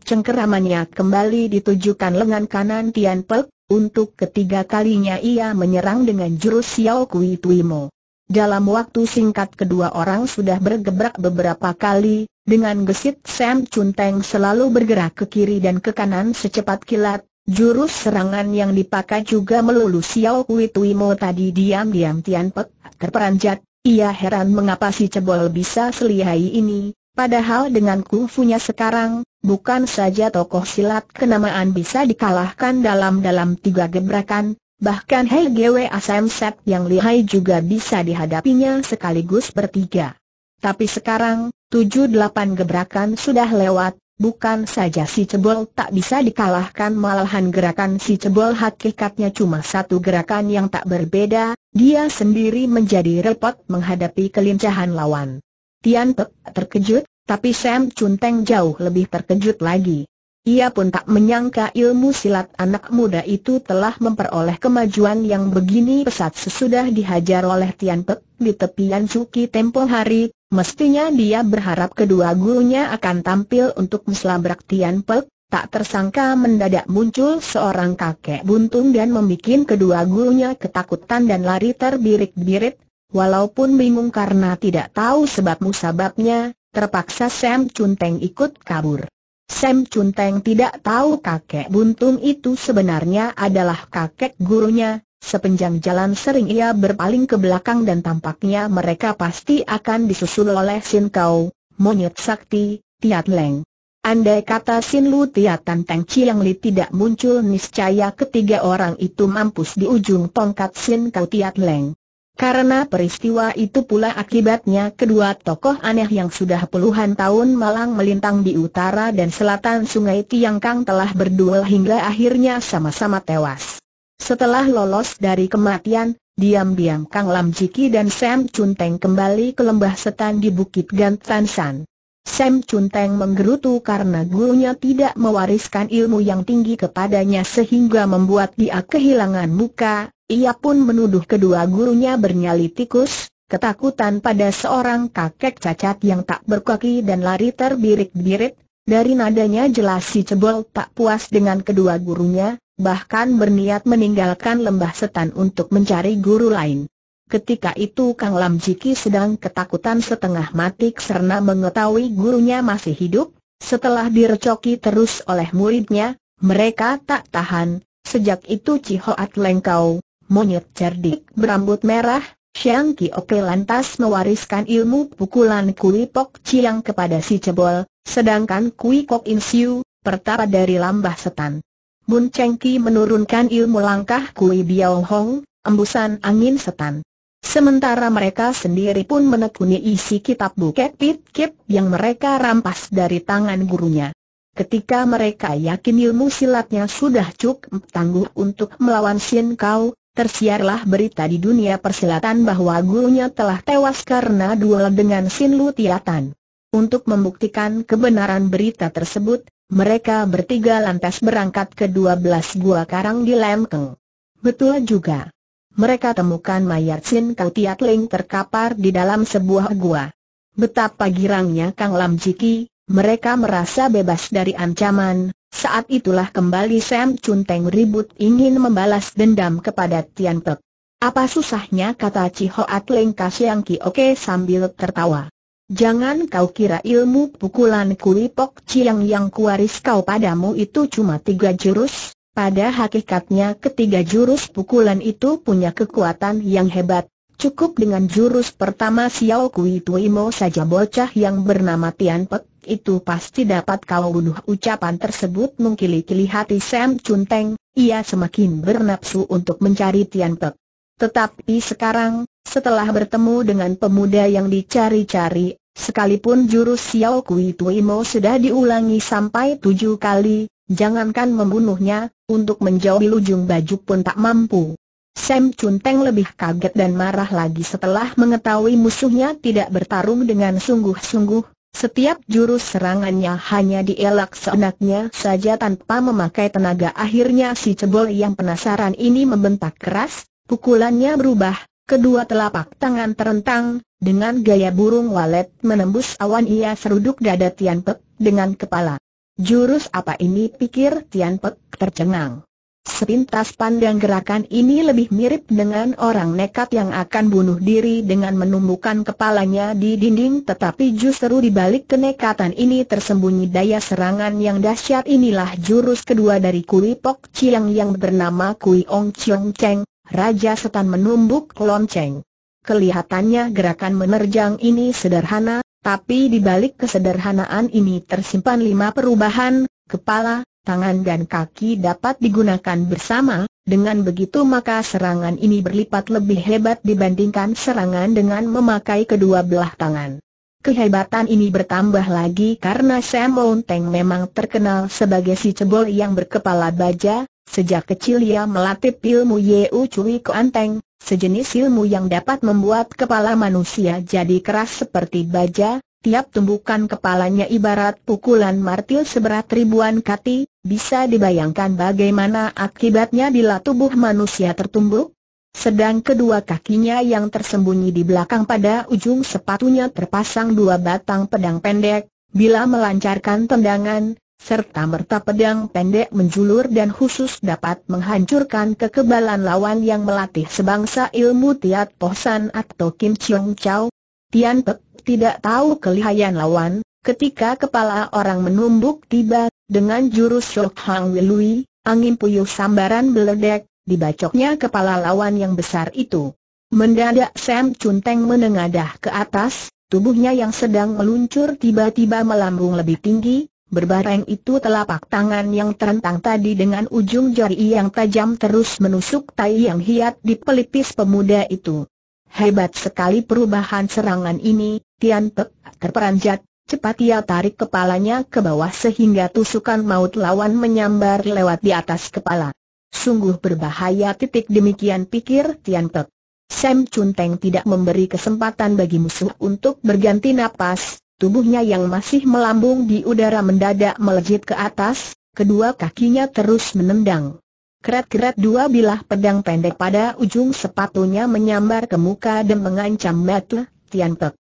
Cengkeramannya kembali ditujukan lengan kanan Tian Pek, untuk ketiga kalinya ia menyerang dengan jurus Xiao Kui Tui Mo. Dalam waktu singkat kedua orang sudah bergebrak beberapa kali, dengan gesit Sam Chun Teng selalu bergerak ke kiri dan ke kanan secepat kilat, jurus serangan yang dipakai juga melulu Xiao Kui Tui Mo tadi diam-diam Tian Pek terperanjat, ia heran mengapa si cebol bisa selihai ini, Padahal dengan kungfunya sekarang, bukan saja tokoh silat kenamaan bisa dikalahkan dalam-dalam tiga gebrakan, bahkan Hei Gwe Set yang lihai juga bisa dihadapinya sekaligus bertiga. Tapi sekarang, tujuh delapan gebrakan sudah lewat, bukan saja si cebol tak bisa dikalahkan malahan gerakan si cebol hakikatnya cuma satu gerakan yang tak berbeda, dia sendiri menjadi repot menghadapi kelincahan lawan. Tian Pek terkejut, tapi Sam Chun Teng jauh lebih terkejut lagi. Ia pun tak menyangka ilmu silat anak muda itu telah memperoleh kemajuan yang begini pesat sesudah dihajar oleh Tian Pek di tepian Suki tempo hari. Mestinya dia berharap kedua gurunya akan tampil untuk meslabrak Tian Pek, tak tersangka mendadak muncul seorang kakek buntung dan membuat kedua gurunya ketakutan dan lari terbirit-birit, Walaupun bingung karena tidak tahu sebab musababnya, terpaksa Sam Cunteng ikut kabur. Sam Cunteng tidak tahu kakek buntung itu sebenarnya adalah kakek gurunya, Sepanjang jalan sering ia berpaling ke belakang dan tampaknya mereka pasti akan disusul oleh Sin Kau, monyet sakti, Tiat Leng. Andai kata Sin Lu Tiat Tan Teng Chiang Li tidak muncul niscaya ketiga orang itu mampus di ujung tongkat Sin Kau Tiat Leng. Karena peristiwa itu pula akibatnya kedua tokoh aneh yang sudah puluhan tahun malang melintang di utara dan selatan sungai Tiangkang telah berduel hingga akhirnya sama-sama tewas. Setelah lolos dari kematian, diam-diam Kang Lam Jiki dan Sam Chun Teng kembali ke lembah setan di Bukit Gantan San. Sam Chun Teng menggerutu karena gurunya tidak mewariskan ilmu yang tinggi kepadanya sehingga membuat dia kehilangan muka, ia pun menuduh kedua gurunya bernyali tikus, ketakutan pada seorang kakek cacat yang tak berkaki dan lari terbirit-birit, dari nadanya jelas si cebol tak puas dengan kedua gurunya, bahkan berniat meninggalkan lembah setan untuk mencari guru lain. Ketika itu Kang Lam Jiki sedang ketakutan setengah mati serna mengetahui gurunya masih hidup, setelah direcoki terus oleh muridnya, mereka tak tahan, sejak itu Cihoat Lengkau, Monyet cerdik berambut merah, Xiang Oke lantas mewariskan ilmu pukulan Kui Pok Chiang kepada si Cebol, sedangkan Kui Kok In Siu, pertapa dari lambah setan. Bun Cheng Ki menurunkan ilmu langkah Kui Biao Hong, embusan angin setan. Sementara mereka sendiri pun menekuni isi kitab buket Pit Kip yang mereka rampas dari tangan gurunya. Ketika mereka yakin ilmu silatnya sudah cukup tangguh untuk melawan Sin Kau, tersiarlah berita di dunia persilatan bahwa gurunya telah tewas karena duel dengan Sin Lu Tiatan. Untuk membuktikan kebenaran berita tersebut, mereka bertiga lantas berangkat ke 12 gua karang di Lemkeng. Betul juga. Mereka temukan mayat Sin Kau Ling terkapar di dalam sebuah gua. Betapa girangnya Kang Lam Jiki, mereka merasa bebas dari ancaman, saat itulah kembali Sam Chun Teng ribut ingin membalas dendam kepada Tian Pek. Apa susahnya kata Chi At Leng Kasiang Ki Oke sambil tertawa. Jangan kau kira ilmu pukulan kulipok Ciang yang kuaris kau padamu itu cuma tiga jurus, pada hakikatnya ketiga jurus pukulan itu punya kekuatan yang hebat, cukup dengan jurus pertama Xiao Kui Tuimo saja bocah yang bernama Tian Pek itu pasti dapat kau bunuh ucapan tersebut mengkili-kili hati Sam Chun Teng, ia semakin bernapsu untuk mencari Tian Pek. Tetapi sekarang, setelah bertemu dengan pemuda yang dicari-cari, sekalipun jurus Xiao Kui Tui Mo sudah diulangi sampai tujuh kali, jangankan membunuhnya, untuk menjauhi ujung baju pun tak mampu. Sam Chun Teng lebih kaget dan marah lagi setelah mengetahui musuhnya tidak bertarung dengan sungguh-sungguh, setiap jurus serangannya hanya dielak seenaknya saja tanpa memakai tenaga Akhirnya si cebol yang penasaran ini membentak keras, pukulannya berubah, kedua telapak tangan terentang, dengan gaya burung walet menembus awan ia seruduk dada Tian Pek dengan kepala. Jurus apa ini pikir Tian Pek tercengang. Sepintas pandang gerakan ini lebih mirip dengan orang nekat yang akan bunuh diri dengan menumbuhkan kepalanya di dinding tetapi justru di balik kenekatan ini tersembunyi daya serangan yang dahsyat inilah jurus kedua dari Kui Pok Chiang yang bernama Kui Ong Chiong Cheng, Raja Setan Menumbuk Lonceng. Kelihatannya gerakan menerjang ini sederhana, tapi di balik kesederhanaan ini tersimpan lima perubahan, kepala, tangan dan kaki dapat digunakan bersama, dengan begitu maka serangan ini berlipat lebih hebat dibandingkan serangan dengan memakai kedua belah tangan. Kehebatan ini bertambah lagi karena Sam Monteng memang terkenal sebagai si cebol yang berkepala baja, sejak kecil ia melatih ilmu Yeu Cui Kuanteng, sejenis ilmu yang dapat membuat kepala manusia jadi keras seperti baja, tiap tumbukan kepalanya ibarat pukulan martil seberat ribuan kati, bisa dibayangkan bagaimana akibatnya bila tubuh manusia tertumbuk? Sedang kedua kakinya yang tersembunyi di belakang pada ujung sepatunya terpasang dua batang pedang pendek, bila melancarkan tendangan, serta merta pedang pendek menjulur dan khusus dapat menghancurkan kekebalan lawan yang melatih sebangsa ilmu Tiat Pohsan atau Kim Chong Chow. Tian Pek tidak tahu kelihayan lawan, Ketika kepala orang menumbuk tiba, dengan jurus Shok Hang Wilui, angin puyuh sambaran beledek, dibacoknya kepala lawan yang besar itu. Mendadak Sam Cunteng menengadah ke atas, tubuhnya yang sedang meluncur tiba-tiba melambung lebih tinggi, berbareng itu telapak tangan yang terentang tadi dengan ujung jari yang tajam terus menusuk tai yang hiat di pelipis pemuda itu. Hebat sekali perubahan serangan ini, Tian Pek terperanjat Cepat ia tarik kepalanya ke bawah sehingga tusukan maut lawan menyambar lewat di atas kepala. Sungguh berbahaya titik demikian pikir Tian Pek. Sam Chun Teng tidak memberi kesempatan bagi musuh untuk berganti napas, tubuhnya yang masih melambung di udara mendadak melejit ke atas, kedua kakinya terus menendang. Keret-keret dua bilah pedang pendek pada ujung sepatunya menyambar ke muka dan mengancam mata Tian Pek.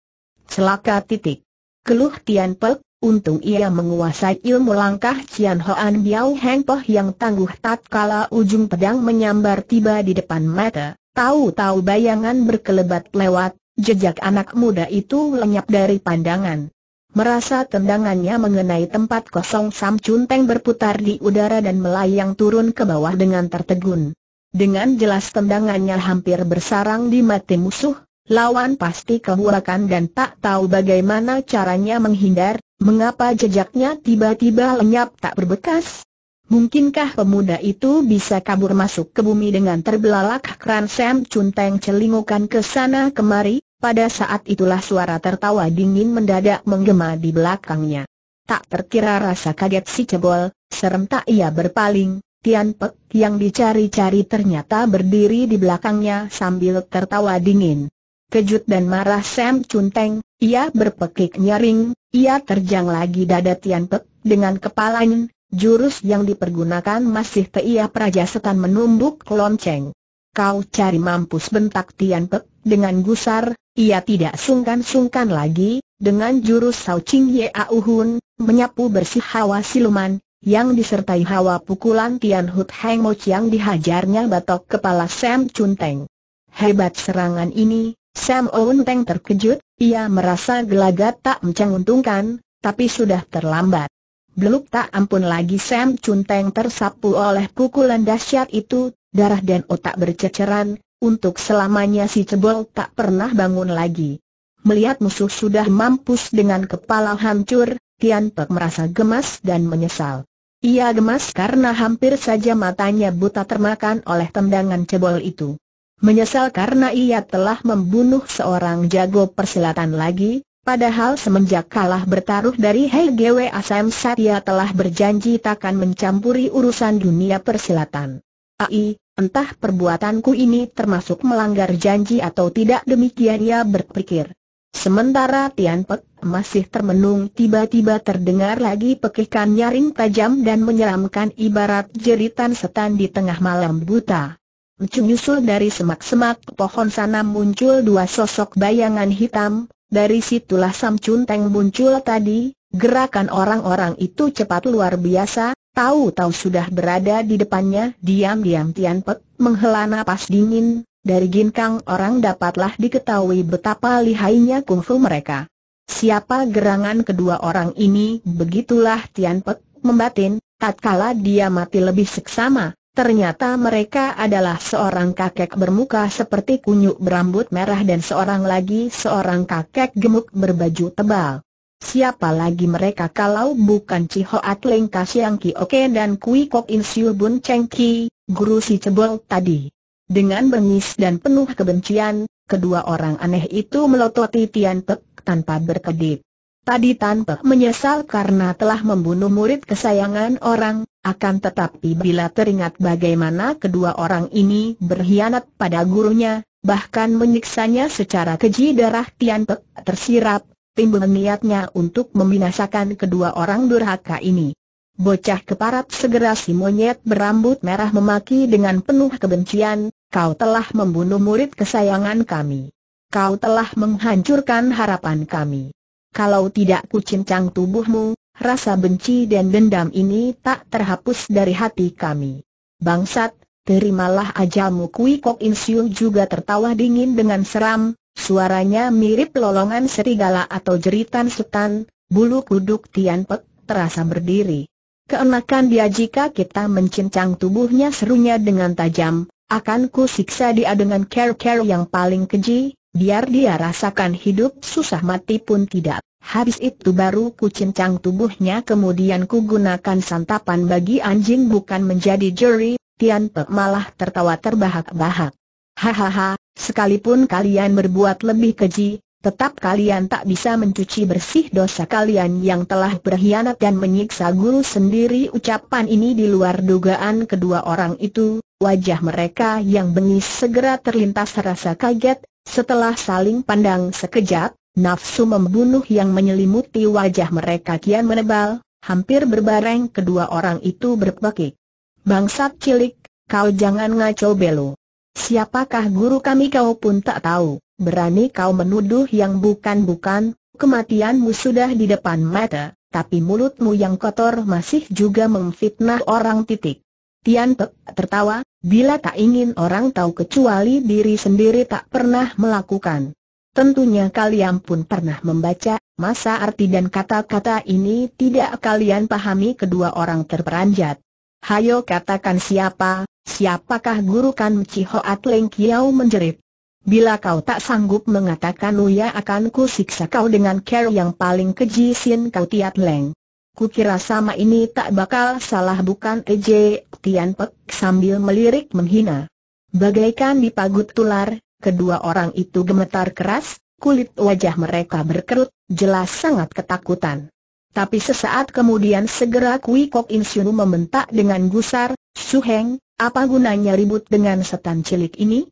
Celaka titik. Keluh Tian Pek, untung ia menguasai ilmu langkah Cian Hoan Biao Heng Poh yang tangguh tatkala ujung pedang menyambar tiba di depan mata, tahu-tahu bayangan berkelebat lewat, jejak anak muda itu lenyap dari pandangan. Merasa tendangannya mengenai tempat kosong Sam Chun Teng berputar di udara dan melayang turun ke bawah dengan tertegun. Dengan jelas tendangannya hampir bersarang di mati musuh, lawan pasti kehurakan dan tak tahu bagaimana caranya menghindar, mengapa jejaknya tiba-tiba lenyap tak berbekas? Mungkinkah pemuda itu bisa kabur masuk ke bumi dengan terbelalak kran Sam Cunteng celingukan ke sana kemari? Pada saat itulah suara tertawa dingin mendadak menggema di belakangnya. Tak terkira rasa kaget si cebol, serentak ia berpaling, Tian Pek yang dicari-cari ternyata berdiri di belakangnya sambil tertawa dingin. Kejut dan marah Sam Chun teng, ia berpekik nyaring, ia terjang lagi dada Tian Pek, dengan kepalanya, jurus yang dipergunakan masih teia praja setan menumbuk lonceng. Kau cari mampus bentak Tian Pek, dengan gusar, ia tidak sungkan-sungkan lagi, dengan jurus Sao Ching Ye hun, menyapu bersih hawa siluman, yang disertai hawa pukulan Tian Hut Heng Mo yang dihajarnya batok kepala Sam Chun teng. Hebat serangan ini, Sam Owen teng terkejut, ia merasa gelagat tak menguntungkan, tapi sudah terlambat. Beluk tak ampun lagi Sam Chun Teng tersapu oleh pukulan dahsyat itu, darah dan otak berceceran, untuk selamanya si cebol tak pernah bangun lagi. Melihat musuh sudah mampus dengan kepala hancur, Tian Pek merasa gemas dan menyesal. Ia gemas karena hampir saja matanya buta termakan oleh tendangan cebol itu. Menyesal karena ia telah membunuh seorang jago persilatan lagi, Padahal semenjak kalah bertaruh dari Gwe Asam Satya telah berjanji takkan mencampuri urusan dunia persilatan. Ai, entah perbuatanku ini termasuk melanggar janji atau tidak demikian ia berpikir. Sementara Tian Pek masih termenung tiba-tiba terdengar lagi pekikan nyaring tajam dan menyeramkan ibarat jeritan setan di tengah malam buta nyusul dari semak-semak pohon sana muncul dua sosok bayangan hitam, dari situlah Sam Chun Teng muncul tadi, gerakan orang-orang itu cepat luar biasa, tahu-tahu sudah berada di depannya, diam-diam Tian Pek menghela napas dingin, dari ginkang orang dapatlah diketahui betapa lihainya kungfu mereka. Siapa gerangan kedua orang ini, begitulah Tian Pek membatin, tatkala dia mati lebih seksama, Ternyata mereka adalah seorang kakek bermuka seperti kunyuk berambut merah dan seorang lagi seorang kakek gemuk berbaju tebal. Siapa lagi mereka kalau bukan Ciho Hoat Leng Kasiang Ki Oke dan Kui Kok In Siu Bun Cheng Ki, guru si cebol tadi. Dengan bengis dan penuh kebencian, kedua orang aneh itu melototi Tian Pek tanpa berkedip. Tadi Tian Pek menyesal karena telah membunuh murid kesayangan orang, akan tetapi bila teringat bagaimana kedua orang ini berkhianat pada gurunya, bahkan menyiksanya secara keji darah Tian Pek tersirap, timbul niatnya untuk membinasakan kedua orang durhaka ini. Bocah keparat segera si monyet berambut merah memaki dengan penuh kebencian, kau telah membunuh murid kesayangan kami. Kau telah menghancurkan harapan kami. Kalau tidak kucincang tubuhmu, Rasa benci dan dendam ini tak terhapus dari hati kami. Bangsat, terimalah ajalmu Kui Kok In Siu juga tertawa dingin dengan seram, suaranya mirip lolongan serigala atau jeritan setan, bulu kuduk Tian Pek terasa berdiri. Keenakan dia jika kita mencincang tubuhnya serunya dengan tajam, akan ku siksa dia dengan care-care yang paling keji, biar dia rasakan hidup susah mati pun tidak Habis itu baru ku cincang tubuhnya kemudian ku gunakan santapan bagi anjing bukan menjadi juri. Tian Pe malah tertawa terbahak-bahak. Hahaha, sekalipun kalian berbuat lebih keji, tetap kalian tak bisa mencuci bersih dosa kalian yang telah berkhianat dan menyiksa guru sendiri Ucapan ini di luar dugaan kedua orang itu, wajah mereka yang bengis segera terlintas rasa kaget, setelah saling pandang sekejap, Nafsu membunuh yang menyelimuti wajah mereka kian menebal, hampir berbareng kedua orang itu berpekik. Bangsat cilik, kau jangan ngaco belo. Siapakah guru kami kau pun tak tahu, berani kau menuduh yang bukan-bukan, kematianmu sudah di depan mata, tapi mulutmu yang kotor masih juga memfitnah orang titik. Tian Pek tertawa, bila tak ingin orang tahu kecuali diri sendiri tak pernah melakukan. Tentunya kalian pun pernah membaca, masa arti dan kata-kata ini tidak kalian pahami kedua orang terperanjat. Hayo katakan siapa, siapakah guru kan Cihoat Leng Kiau menjerit. Bila kau tak sanggup mengatakan Uya akan ku siksa kau dengan care yang paling keji sin kau Tiat Leng. Kukira sama ini tak bakal salah bukan Ej Tian Pek sambil melirik menghina. Bagaikan dipagut tular, Kedua orang itu gemetar keras, kulit wajah mereka berkerut, jelas sangat ketakutan. Tapi sesaat kemudian segera Kui Kok In Siu membentak dengan gusar, "Su Heng, apa gunanya ribut dengan setan cilik ini?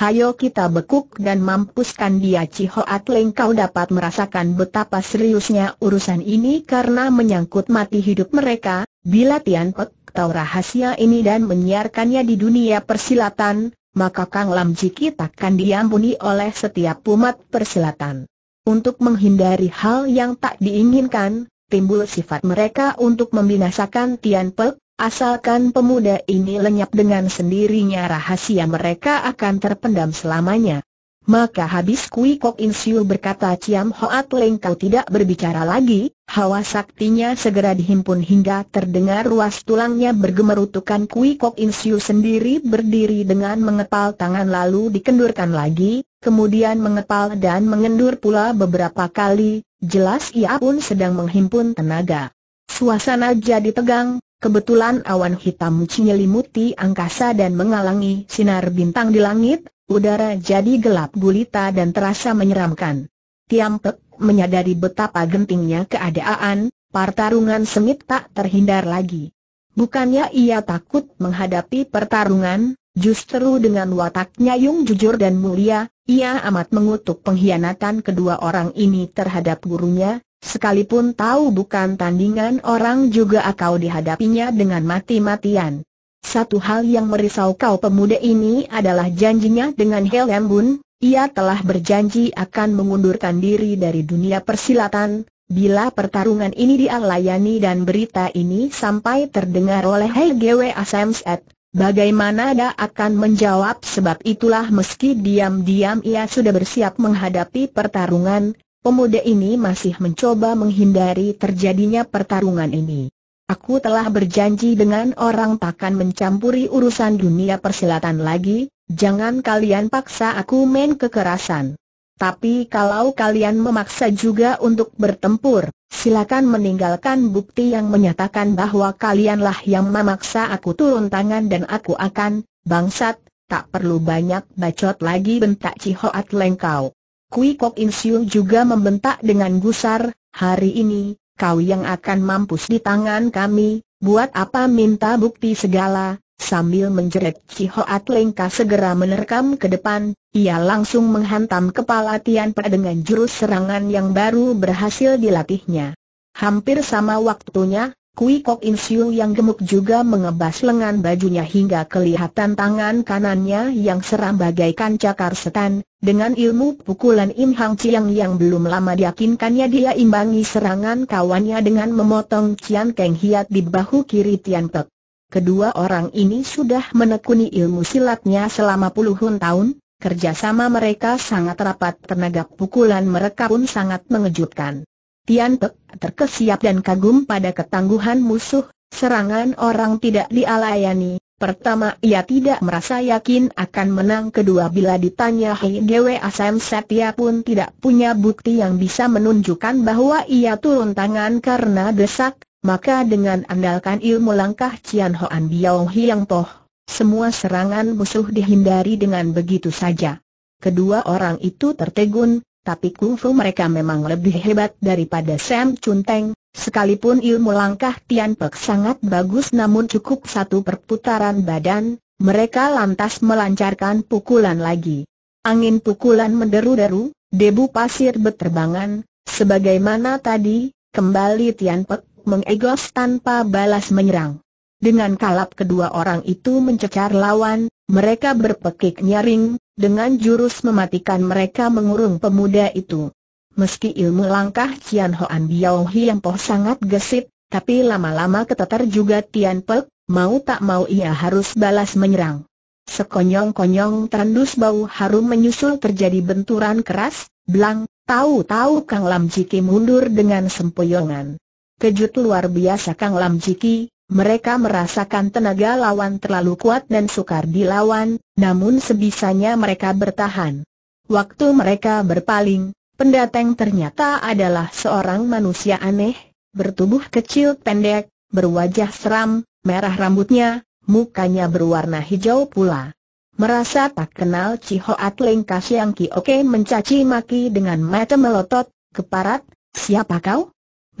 Hayo kita bekuk dan mampuskan dia Cihoat Leng kau dapat merasakan betapa seriusnya urusan ini karena menyangkut mati hidup mereka, bila Tian Pek tahu rahasia ini dan menyiarkannya di dunia persilatan, maka Kang Lam Jiki takkan diampuni oleh setiap umat persilatan. Untuk menghindari hal yang tak diinginkan, timbul sifat mereka untuk membinasakan Tian Pek, asalkan pemuda ini lenyap dengan sendirinya rahasia mereka akan terpendam selamanya. Maka habis Kui Kok Insiu berkata Ciam Hoat Leng kau tidak berbicara lagi, hawa saktinya segera dihimpun hingga terdengar ruas tulangnya bergemerutukan Kui Kok Insiu sendiri berdiri dengan mengepal tangan lalu dikendurkan lagi, kemudian mengepal dan mengendur pula beberapa kali, jelas ia pun sedang menghimpun tenaga. Suasana jadi tegang, Kebetulan awan hitam menyelimuti angkasa dan mengalangi sinar bintang di langit, udara jadi gelap gulita dan terasa menyeramkan. Tiam menyadari betapa gentingnya keadaan, pertarungan sengit tak terhindar lagi. Bukannya ia takut menghadapi pertarungan, justru dengan wataknya yang jujur dan mulia, ia amat mengutuk pengkhianatan kedua orang ini terhadap gurunya, Sekalipun tahu bukan tandingan orang juga akau dihadapinya dengan mati-matian. Satu hal yang merisau kau pemuda ini adalah janjinya dengan Helm ia telah berjanji akan mengundurkan diri dari dunia persilatan, bila pertarungan ini dialayani dan berita ini sampai terdengar oleh HGW Asamset, bagaimana dia akan menjawab sebab itulah meski diam-diam ia sudah bersiap menghadapi pertarungan, Pemuda ini masih mencoba menghindari terjadinya pertarungan ini. Aku telah berjanji dengan orang takkan mencampuri urusan dunia persilatan lagi, jangan kalian paksa aku main kekerasan. Tapi kalau kalian memaksa juga untuk bertempur, silakan meninggalkan bukti yang menyatakan bahwa kalianlah yang memaksa aku turun tangan dan aku akan, bangsat, tak perlu banyak bacot lagi bentak Cihoat Lengkau. Kui Kok In Siu juga membentak dengan gusar, hari ini, kau yang akan mampus di tangan kami, buat apa minta bukti segala, sambil menjerit Chi Hoat Lengka segera menerkam ke depan, ia langsung menghantam kepala Tian Per dengan jurus serangan yang baru berhasil dilatihnya. Hampir sama waktunya, Kui Kok In Siu yang gemuk juga mengebas lengan bajunya hingga kelihatan tangan kanannya yang seram bagaikan cakar setan, dengan ilmu pukulan Im Hang Chiang yang belum lama diyakinkannya dia imbangi serangan kawannya dengan memotong Cian Keng Hiat di bahu kiri Tian Pek. Kedua orang ini sudah menekuni ilmu silatnya selama puluhan tahun, kerjasama mereka sangat rapat tenaga pukulan mereka pun sangat mengejutkan. Tian Pek terkesiap dan kagum pada ketangguhan musuh, serangan orang tidak dialayani. Pertama ia tidak merasa yakin akan menang kedua bila ditanya Hei Dewe Asam Setia pun tidak punya bukti yang bisa menunjukkan bahwa ia turun tangan karena desak, maka dengan andalkan ilmu langkah Cian Hoan Biao Hiang Toh, semua serangan musuh dihindari dengan begitu saja. Kedua orang itu tertegun, tapi kungfu mereka memang lebih hebat daripada Sam Chun Teng, sekalipun ilmu langkah Tian Pek sangat bagus namun cukup satu perputaran badan, mereka lantas melancarkan pukulan lagi. Angin pukulan menderu-deru, debu pasir berterbangan, sebagaimana tadi, kembali Tian Pek mengegos tanpa balas menyerang. Dengan kalap kedua orang itu mencecar lawan, mereka berpekik nyaring, dengan jurus mematikan mereka mengurung pemuda itu. Meski ilmu langkah Cian Hoan Biao Hiang Poh sangat gesit, tapi lama-lama ketetar juga Tian Pek, mau tak mau ia harus balas menyerang. Sekonyong-konyong tandus bau harum menyusul terjadi benturan keras, belang, tahu-tahu Kang Lam Jiki mundur dengan sempoyongan. Kejut luar biasa Kang Lam Jiki, mereka merasakan tenaga lawan terlalu kuat dan sukar dilawan, namun sebisanya mereka bertahan. Waktu mereka berpaling, pendatang ternyata adalah seorang manusia aneh, bertubuh kecil pendek, berwajah seram, merah rambutnya, mukanya berwarna hijau pula. Merasa tak kenal Cihoat Atling Kasiang Kioke mencaci maki dengan mata melotot, keparat, siapa kau?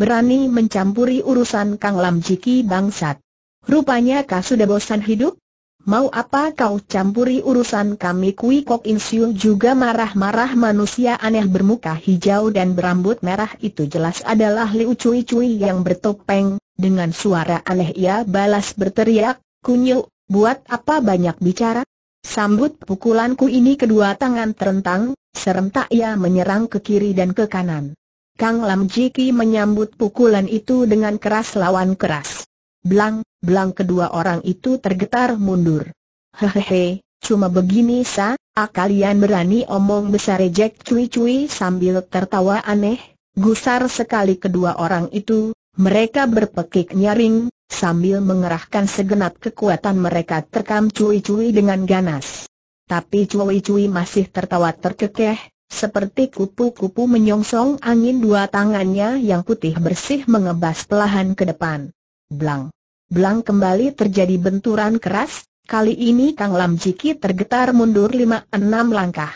berani mencampuri urusan Kang Lam Jiki bangsat. Rupanya kau sudah bosan hidup? Mau apa kau campuri urusan kami Kui Kok In Siu juga marah-marah manusia aneh bermuka hijau dan berambut merah itu jelas adalah Liu Cui Cui yang bertopeng, dengan suara aneh ia balas berteriak, Kunyu, buat apa banyak bicara? Sambut pukulanku ini kedua tangan terentang, serentak ia menyerang ke kiri dan ke kanan. Kang Lam Jiki menyambut pukulan itu dengan keras lawan keras. Blang, blang kedua orang itu tergetar mundur. Hehehe, cuma begini sa, A ah, kalian berani omong besar Jack cuy-cuy sambil tertawa aneh. Gusar sekali kedua orang itu, mereka berpekik nyaring, sambil mengerahkan segenap kekuatan mereka terkam cuy-cuy dengan ganas. Tapi cuy-cuy masih tertawa terkekeh, seperti kupu-kupu menyongsong angin dua tangannya yang putih bersih mengebas pelahan ke depan. Blang. Blang kembali terjadi benturan keras, kali ini Kang Lam Jiki tergetar mundur lima enam langkah.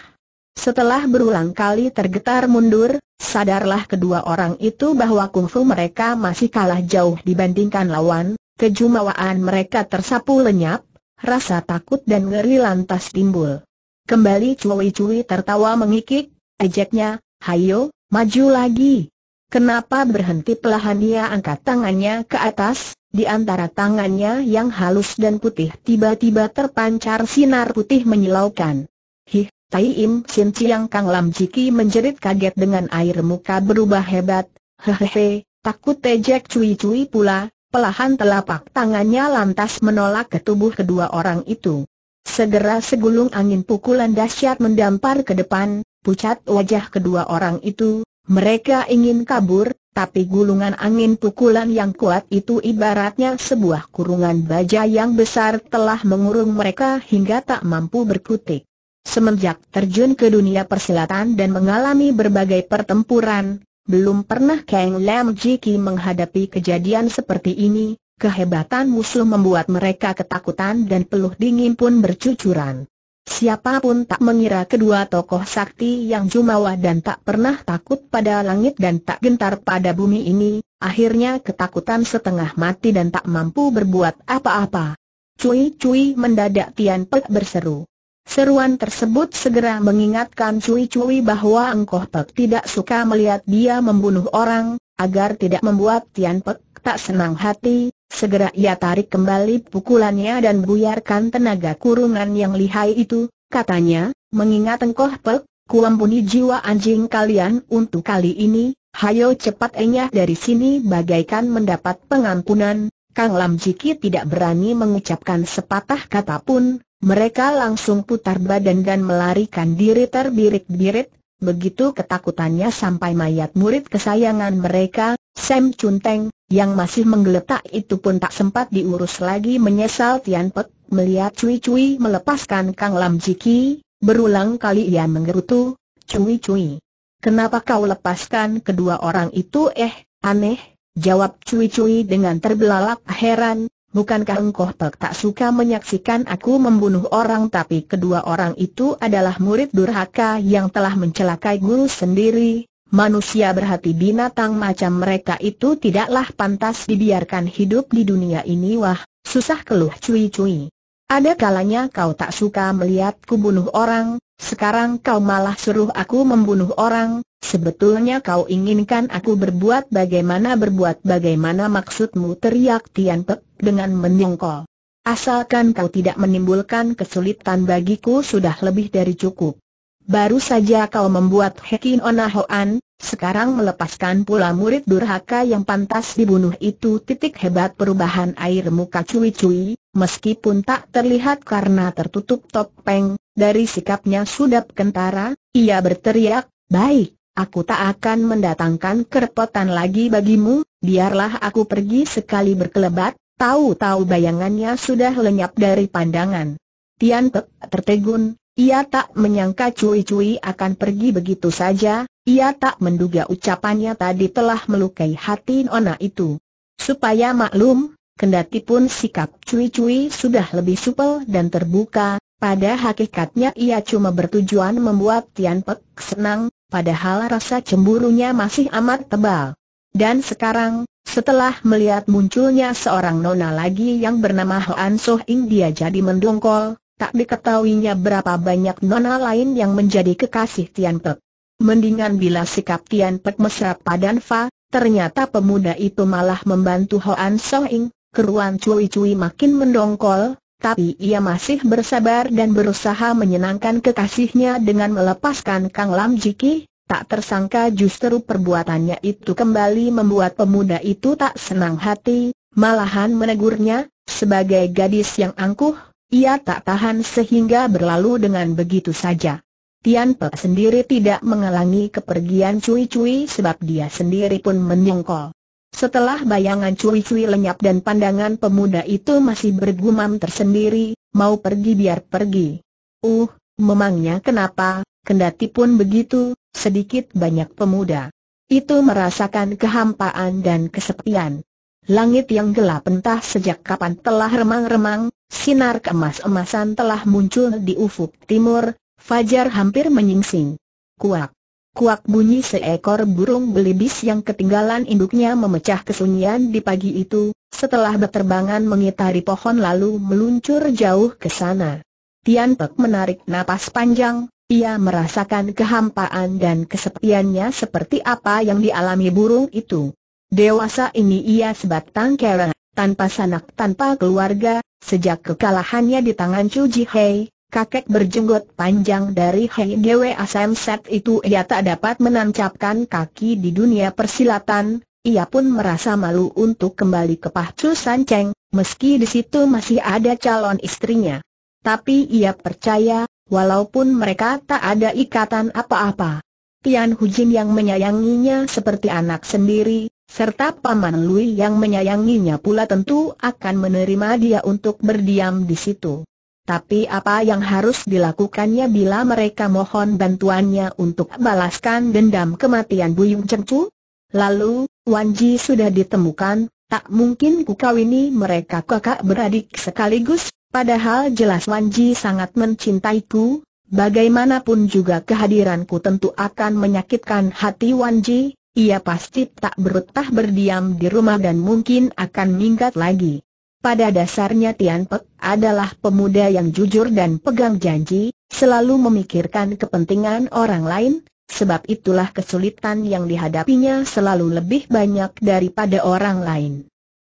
Setelah berulang kali tergetar mundur, sadarlah kedua orang itu bahwa kungfu mereka masih kalah jauh dibandingkan lawan, kejumawaan mereka tersapu lenyap, rasa takut dan ngeri lantas timbul. Kembali cui-cui tertawa mengikik, ejeknya, hayo, maju lagi. Kenapa berhenti pelahan ia angkat tangannya ke atas, di antara tangannya yang halus dan putih tiba-tiba terpancar sinar putih menyilaukan. Hih, Tai Im Sin Ciang Kang Lam Jiki menjerit kaget dengan air muka berubah hebat, hehehe, takut tejek cui-cui pula, pelahan telapak tangannya lantas menolak ke tubuh kedua orang itu. Segera segulung angin pukulan dahsyat mendampar ke depan, pucat wajah kedua orang itu, mereka ingin kabur, tapi gulungan angin pukulan yang kuat itu ibaratnya sebuah kurungan baja yang besar telah mengurung mereka hingga tak mampu berkutik. Semenjak terjun ke dunia persilatan dan mengalami berbagai pertempuran, belum pernah Kang Lam Jiki menghadapi kejadian seperti ini, Kehebatan musuh membuat mereka ketakutan dan peluh dingin pun bercucuran. Siapapun tak mengira kedua tokoh sakti yang jumawa dan tak pernah takut pada langit dan tak gentar pada bumi ini, akhirnya ketakutan setengah mati dan tak mampu berbuat apa-apa. Cui-cui mendadak Tian Pek berseru. Seruan tersebut segera mengingatkan cui-cui bahwa Engkoh Pek tidak suka melihat dia membunuh orang, agar tidak membuat Tian Pek tak senang hati, Segera ia tarik kembali pukulannya dan buyarkan tenaga kurungan yang lihai itu, katanya, mengingat engkoh pek, kuampuni jiwa anjing kalian untuk kali ini, hayo cepat enyah dari sini bagaikan mendapat pengampunan, Kang Lam Jiki tidak berani mengucapkan sepatah kata pun, mereka langsung putar badan dan melarikan diri terbirik birit begitu ketakutannya sampai mayat murid kesayangan mereka, Sam Cunteng, yang masih menggeletak itu pun tak sempat diurus lagi menyesal Tian Pek, melihat Cui Cui melepaskan Kang Lam Jiki, berulang kali ia menggerutu, Cui Cui. Kenapa kau lepaskan kedua orang itu eh, aneh, jawab Cui Cui dengan terbelalak heran, bukankah engkau Pek tak suka menyaksikan aku membunuh orang tapi kedua orang itu adalah murid durhaka yang telah mencelakai guru sendiri, manusia berhati binatang macam mereka itu tidaklah pantas dibiarkan hidup di dunia ini wah, susah keluh cuy-cuy. Ada kalanya kau tak suka melihatku bunuh orang, sekarang kau malah suruh aku membunuh orang, sebetulnya kau inginkan aku berbuat bagaimana berbuat bagaimana maksudmu teriak Tian Pek dengan menyongkol. Asalkan kau tidak menimbulkan kesulitan bagiku sudah lebih dari cukup. Baru saja kau membuat Hekin Onahoan, sekarang melepaskan pula murid durhaka yang pantas dibunuh itu titik hebat perubahan air muka cuy-cuy, meskipun tak terlihat karena tertutup topeng, dari sikapnya sudah kentara, ia berteriak, baik, aku tak akan mendatangkan kerepotan lagi bagimu, biarlah aku pergi sekali berkelebat, tahu-tahu bayangannya sudah lenyap dari pandangan. Tian Pek tertegun, ia tak menyangka Cui-Cui akan pergi begitu saja, ia tak menduga ucapannya tadi telah melukai hati Nona itu. Supaya maklum, kendati pun sikap Cui-Cui sudah lebih supel dan terbuka, pada hakikatnya ia cuma bertujuan membuat Tian Pek senang, padahal rasa cemburunya masih amat tebal. Dan sekarang, setelah melihat munculnya seorang nona lagi yang bernama Hoan Soh Ing dia jadi mendongkol, tak diketahuinya berapa banyak nona lain yang menjadi kekasih Tian Pek. Mendingan bila sikap Tian Pek mesra padan Fa, ternyata pemuda itu malah membantu Hoan Soing, keruan cui-cui makin mendongkol, tapi ia masih bersabar dan berusaha menyenangkan kekasihnya dengan melepaskan Kang Lam Jiki, tak tersangka justru perbuatannya itu kembali membuat pemuda itu tak senang hati, malahan menegurnya, sebagai gadis yang angkuh, ia tak tahan sehingga berlalu dengan begitu saja. Tian Pe sendiri tidak menghalangi kepergian Cui Cui sebab dia sendiri pun menyongkol. Setelah bayangan Cui Cui lenyap dan pandangan pemuda itu masih bergumam tersendiri, mau pergi biar pergi. Uh, memangnya kenapa, kendati pun begitu, sedikit banyak pemuda. Itu merasakan kehampaan dan kesepian. Langit yang gelap entah sejak kapan telah remang-remang, sinar keemas-emasan telah muncul di ufuk timur, fajar hampir menyingsing. Kuak. Kuak bunyi seekor burung belibis yang ketinggalan induknya memecah kesunyian di pagi itu, setelah berterbangan mengitari pohon lalu meluncur jauh ke sana. Tian Pek menarik napas panjang, ia merasakan kehampaan dan kesepiannya seperti apa yang dialami burung itu. Dewasa ini ia sebatang kera, tanpa sanak tanpa keluarga, sejak kekalahannya di tangan Chu Ji Hei, kakek berjenggot panjang dari Hei Dewe Asam Set itu ia tak dapat menancapkan kaki di dunia persilatan, ia pun merasa malu untuk kembali ke Pahcu Sanceng, meski di situ masih ada calon istrinya. Tapi ia percaya, walaupun mereka tak ada ikatan apa-apa. Tian Hujin yang menyayanginya seperti anak sendiri, serta Paman Lui yang menyayanginya pula tentu akan menerima dia untuk berdiam di situ. Tapi apa yang harus dilakukannya bila mereka mohon bantuannya untuk balaskan dendam kematian Buyung Cengcu? Lalu, Wan Ji sudah ditemukan, tak mungkin ku kawini mereka kakak beradik sekaligus, padahal jelas Wan Ji sangat mencintaiku, bagaimanapun juga kehadiranku tentu akan menyakitkan hati Wan Ji, ia pasti tak berutah berdiam di rumah dan mungkin akan minggat lagi. Pada dasarnya Tian Pek adalah pemuda yang jujur dan pegang janji, selalu memikirkan kepentingan orang lain, sebab itulah kesulitan yang dihadapinya selalu lebih banyak daripada orang lain.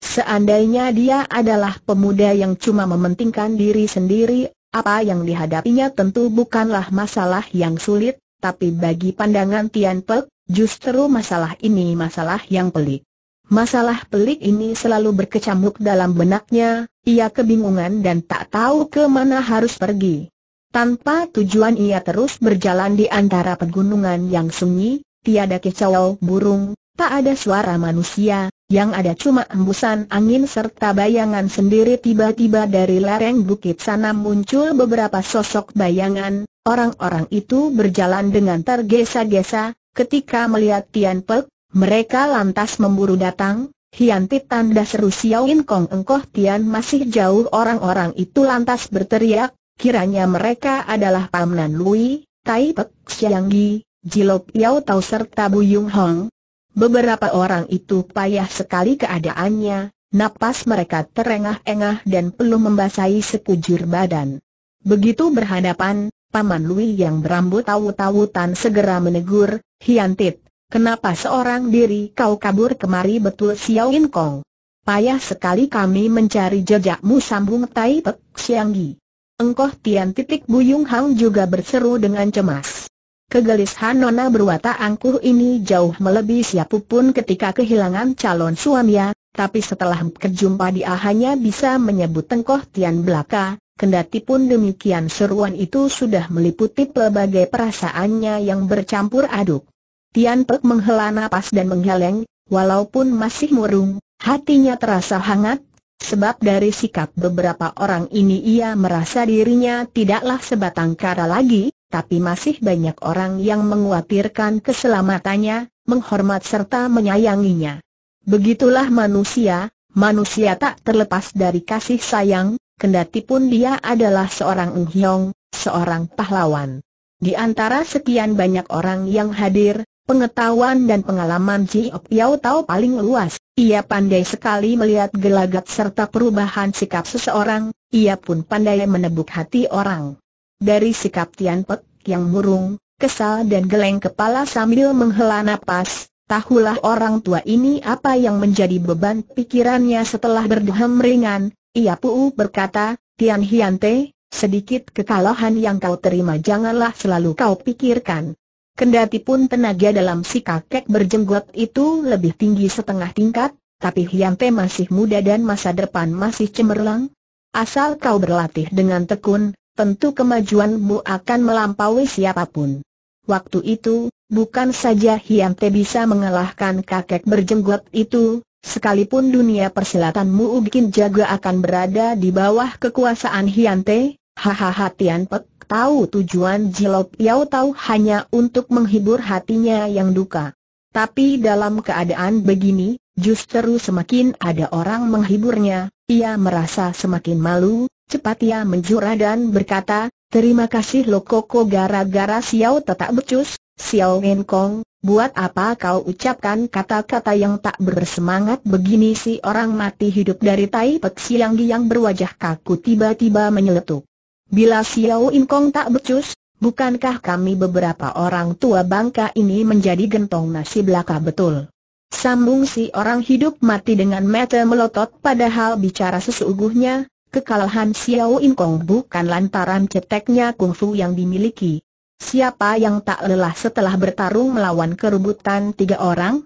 Seandainya dia adalah pemuda yang cuma mementingkan diri sendiri, apa yang dihadapinya tentu bukanlah masalah yang sulit, tapi bagi pandangan Tian Pek, Justru masalah ini masalah yang pelik. Masalah pelik ini selalu berkecamuk dalam benaknya, ia kebingungan dan tak tahu ke mana harus pergi. Tanpa tujuan ia terus berjalan di antara pegunungan yang sunyi, tiada kecau burung, tak ada suara manusia, yang ada cuma embusan angin serta bayangan sendiri tiba-tiba dari lereng bukit sana muncul beberapa sosok bayangan, orang-orang itu berjalan dengan tergesa-gesa, Ketika melihat Tian Pek, mereka lantas memburu datang, Hianti tanda seru Xiaoin Kong Engkoh Tian masih jauh orang-orang itu lantas berteriak, kiranya mereka adalah Pamnan Lui, Tai Pek Xiang Yi, Jilok Yao Tau serta Bu Yung Hong. Beberapa orang itu payah sekali keadaannya, napas mereka terengah-engah dan peluh membasahi sekujur badan. Begitu berhadapan, Paman Lui yang berambut tahu tawutan segera menegur, Hiantit, kenapa seorang diri kau kabur kemari betul Xiao In Kong? Payah sekali kami mencari jejakmu sambung Tai Pek Gi. Engkoh Tian titik Buyung Hang juga berseru dengan cemas. Kegelisahan nona Berwata angkuh ini jauh melebihi siapapun ketika kehilangan calon suaminya, tapi setelah berjumpa dia hanya bisa menyebut tengkoh Tian belaka, Kendati pun demikian seruan itu sudah meliputi pelbagai perasaannya yang bercampur aduk. Tian Pek menghela nafas dan menggeleng, walaupun masih murung, hatinya terasa hangat, sebab dari sikap beberapa orang ini ia merasa dirinya tidaklah sebatang kara lagi, tapi masih banyak orang yang menguatirkan keselamatannya, menghormat serta menyayanginya. Begitulah manusia, manusia tak terlepas dari kasih sayang, Kendati pun dia adalah seorang Enghyong, seorang pahlawan. Di antara sekian banyak orang yang hadir, pengetahuan dan pengalaman Ji Yau tahu paling luas. Ia pandai sekali melihat gelagat serta perubahan sikap seseorang, ia pun pandai menebuk hati orang. Dari sikap Tian Pek yang murung, kesal dan geleng kepala sambil menghela napas, tahulah orang tua ini apa yang menjadi beban pikirannya setelah berduhem ringan, ia pu berkata, Tian Hiante, sedikit kekalahan yang kau terima janganlah selalu kau pikirkan. Kendati pun tenaga dalam si kakek berjenggot itu lebih tinggi setengah tingkat, tapi Hiante masih muda dan masa depan masih cemerlang. Asal kau berlatih dengan tekun, tentu kemajuanmu akan melampaui siapapun. Waktu itu, bukan saja Hiante bisa mengalahkan kakek berjenggot itu, Sekalipun dunia persilatan Ugin Jaga akan berada di bawah kekuasaan Hian Te, hahaha Tian Pek tahu tujuan Jilop Yao tahu hanya untuk menghibur hatinya yang duka. Tapi dalam keadaan begini, justru semakin ada orang menghiburnya, ia merasa semakin malu, cepat ia menjurah dan berkata, Terima kasih Lokoko gara-gara Xiao tetap becus, Xiao Ngen Kong, Buat apa kau ucapkan kata-kata yang tak bersemangat begini si orang mati hidup dari Tai Pek Siang yang berwajah kaku tiba-tiba menyeletuk. Bila Xiao In Kong tak becus, bukankah kami beberapa orang tua bangka ini menjadi gentong nasi belaka betul? Sambung si orang hidup mati dengan mata melotot padahal bicara sesungguhnya, kekalahan Xiao In Kong bukan lantaran ceteknya kungfu yang dimiliki. Siapa yang tak lelah setelah bertarung melawan kerubutan tiga orang?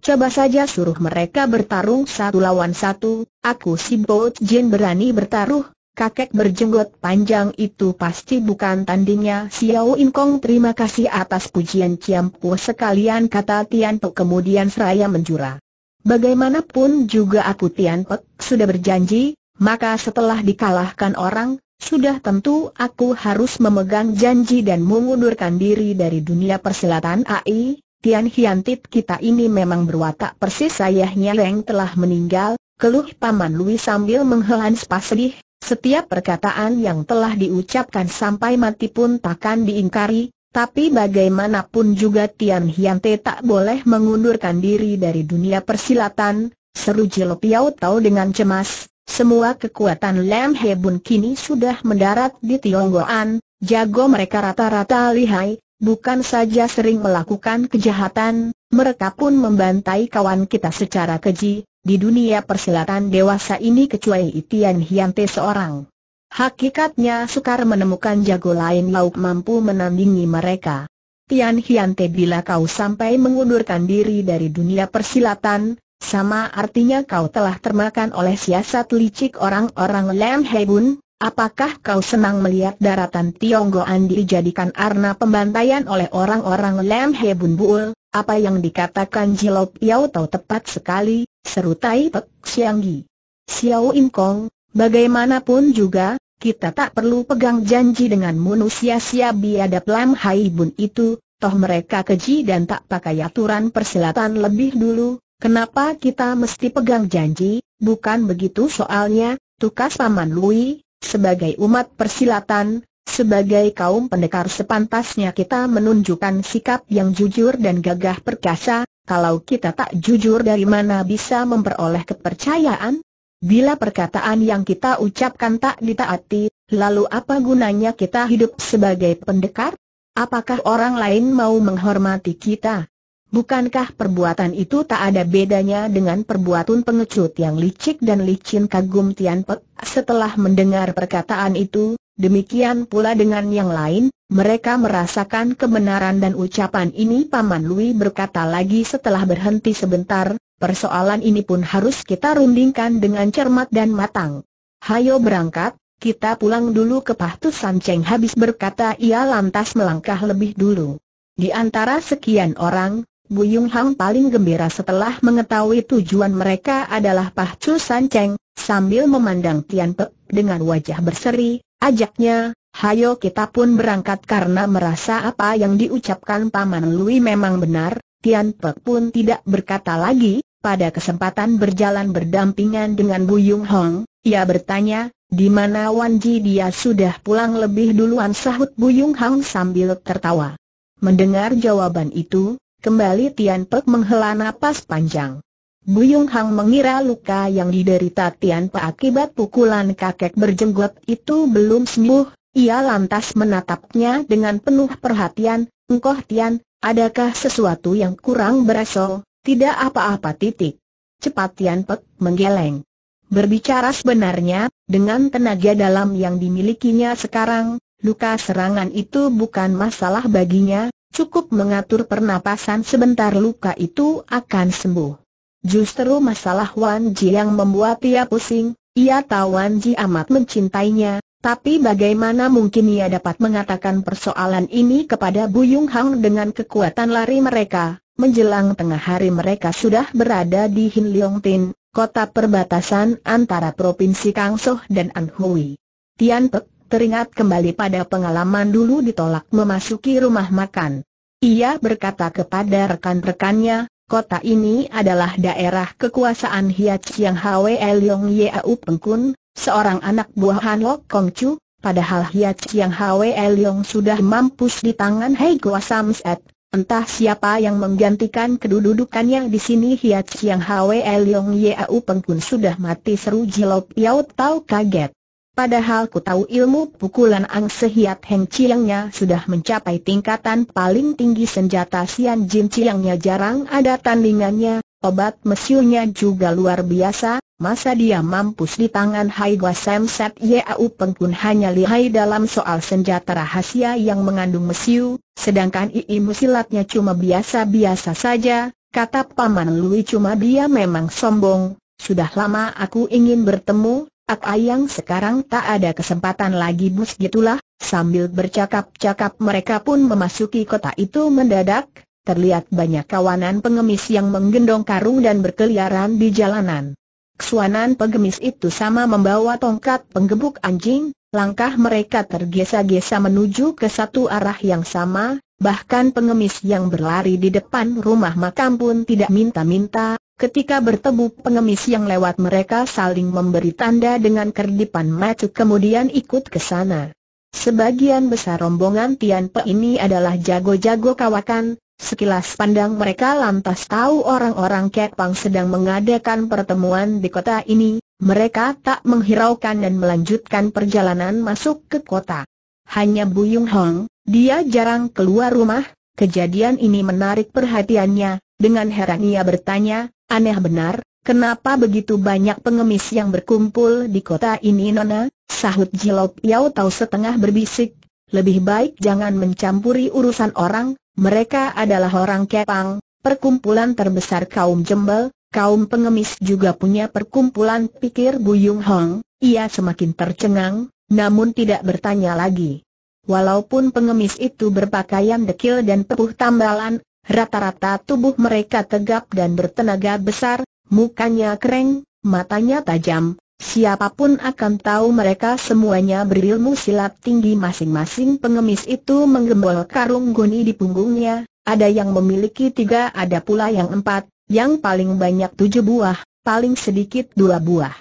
Coba saja suruh mereka bertarung satu lawan satu, aku si Bo Jin berani bertaruh, kakek berjenggot panjang itu pasti bukan tandingnya Xiao In Kong terima kasih atas pujian Ciampu sekalian kata Tian Pek kemudian seraya menjura. Bagaimanapun juga aku Tian Pek sudah berjanji, maka setelah dikalahkan orang, sudah tentu aku harus memegang janji dan mengundurkan diri dari dunia persilatan AI, Tian Hiantit kita ini memang berwatak persis ayahnya Leng telah meninggal, keluh Paman Lui sambil menghelan sedih, setiap perkataan yang telah diucapkan sampai mati pun takkan diingkari, tapi bagaimanapun juga Tian Hiantit tak boleh mengundurkan diri dari dunia persilatan, seru Jilopiau tahu dengan cemas, semua kekuatan Lam Hebun kini sudah mendarat di Tionggoan, jago mereka rata-rata lihai, bukan saja sering melakukan kejahatan, mereka pun membantai kawan kita secara keji, di dunia persilatan dewasa ini kecuali Itian Hiante seorang. Hakikatnya sukar menemukan jago lain lauk mampu menandingi mereka. Tian Hiante bila kau sampai mengundurkan diri dari dunia persilatan, sama artinya kau telah termakan oleh siasat licik orang-orang Lam Bun. apakah kau senang melihat daratan Tionggoan dijadikan arna pembantaian oleh orang-orang Lam Bun Buul? Apa yang dikatakan Jilop Yao tahu tepat sekali, seru Tai Pek Gi. Xiao In Kong, bagaimanapun juga, kita tak perlu pegang janji dengan manusia sia biadab Lam Hai Bun itu, toh mereka keji dan tak pakai aturan persilatan lebih dulu, Kenapa kita mesti pegang janji, bukan begitu soalnya, tukas Paman Lui, sebagai umat persilatan, sebagai kaum pendekar sepantasnya kita menunjukkan sikap yang jujur dan gagah perkasa, kalau kita tak jujur dari mana bisa memperoleh kepercayaan? Bila perkataan yang kita ucapkan tak ditaati, lalu apa gunanya kita hidup sebagai pendekar? Apakah orang lain mau menghormati kita? Bukankah perbuatan itu tak ada bedanya dengan perbuatan pengecut yang licik dan licin kagum Tian Pek? Setelah mendengar perkataan itu, demikian pula dengan yang lain, mereka merasakan kebenaran dan ucapan ini Paman Lui berkata lagi setelah berhenti sebentar, persoalan ini pun harus kita rundingkan dengan cermat dan matang. Hayo berangkat, kita pulang dulu ke Pahtu San Cheng habis berkata ia lantas melangkah lebih dulu. Di antara sekian orang, Bu Buyung Hang paling gembira setelah mengetahui tujuan mereka adalah San Sanceng, sambil memandang Tian Pe dengan wajah berseri, ajaknya, hayo kita pun berangkat karena merasa apa yang diucapkan Paman Lui memang benar, Tian Pe pun tidak berkata lagi, pada kesempatan berjalan berdampingan dengan Bu Buyung Hang, ia bertanya, di mana Wan Ji dia sudah pulang lebih duluan sahut Bu Buyung Hang sambil tertawa. Mendengar jawaban itu, Kembali Tian Pek menghela napas panjang. Buyung Hang mengira luka yang diderita Tian Pe akibat pukulan kakek berjenggot itu belum sembuh, ia lantas menatapnya dengan penuh perhatian, engkoh Tian, adakah sesuatu yang kurang beresol, tidak apa-apa titik. Cepat Tian Pek menggeleng. Berbicara sebenarnya, dengan tenaga dalam yang dimilikinya sekarang, luka serangan itu bukan masalah baginya, cukup mengatur pernapasan sebentar luka itu akan sembuh. Justru masalah Wan Ji yang membuat ia pusing, ia tahu Wan Ji amat mencintainya, tapi bagaimana mungkin ia dapat mengatakan persoalan ini kepada Buyung Hang dengan kekuatan lari mereka, menjelang tengah hari mereka sudah berada di Hin Leong Tin, kota perbatasan antara Provinsi Kangsoh dan Anhui. Tian Pek teringat kembali pada pengalaman dulu ditolak memasuki rumah makan. Ia berkata kepada rekan-rekannya, kota ini adalah daerah kekuasaan Hiat Yang Hwe Leong Yeau Pengkun, seorang anak buah Han Lok Kong Chu, padahal Hiat Yang Hwe Leong sudah mampus di tangan Hei Goa Sam Set. Entah siapa yang menggantikan kedudukannya di sini Hiat Yang Hwe Leong Yeau Pengkun sudah mati seru Jilop Yau Tau kaget. Padahal ku tahu ilmu pukulan Ang Sehiat Heng Chiangnya sudah mencapai tingkatan paling tinggi senjata Sian Jin Chiangnya jarang ada tandingannya, obat mesiunya juga luar biasa, masa dia mampus di tangan Hai Gua Sam Set Yau Pengkun hanya lihai dalam soal senjata rahasia yang mengandung mesiu, sedangkan ilmu musilatnya cuma biasa-biasa saja, kata Paman Lui cuma dia memang sombong, sudah lama aku ingin bertemu Ak Ayang sekarang tak ada kesempatan lagi bus gitulah, sambil bercakap-cakap mereka pun memasuki kota itu mendadak, terlihat banyak kawanan pengemis yang menggendong karung dan berkeliaran di jalanan. Kesuanan pengemis itu sama membawa tongkat penggebuk anjing, langkah mereka tergesa-gesa menuju ke satu arah yang sama, bahkan pengemis yang berlari di depan rumah makam pun tidak minta-minta, Ketika bertemu pengemis yang lewat mereka saling memberi tanda dengan kerdipan macu kemudian ikut ke sana. Sebagian besar rombongan Tian Pe ini adalah jago-jago kawakan, sekilas pandang mereka lantas tahu orang-orang Kepang sedang mengadakan pertemuan di kota ini, mereka tak menghiraukan dan melanjutkan perjalanan masuk ke kota. Hanya Bu Buyung Hong, dia jarang keluar rumah, kejadian ini menarik perhatiannya, dengan heran ia bertanya, Aneh benar, kenapa begitu banyak pengemis yang berkumpul di kota ini Nona? Sahut Jilop Yau tahu setengah berbisik, lebih baik jangan mencampuri urusan orang, mereka adalah orang kepang, perkumpulan terbesar kaum jembel, kaum pengemis juga punya perkumpulan pikir Bu Buyung Hong, ia semakin tercengang, namun tidak bertanya lagi. Walaupun pengemis itu berpakaian dekil dan pepuh tambalan, Rata-rata tubuh mereka tegap dan bertenaga besar, mukanya kering, matanya tajam. Siapapun akan tahu mereka semuanya berilmu silat tinggi masing-masing pengemis itu menggembol karung goni di punggungnya, ada yang memiliki tiga ada pula yang empat, yang paling banyak tujuh buah, paling sedikit dua buah.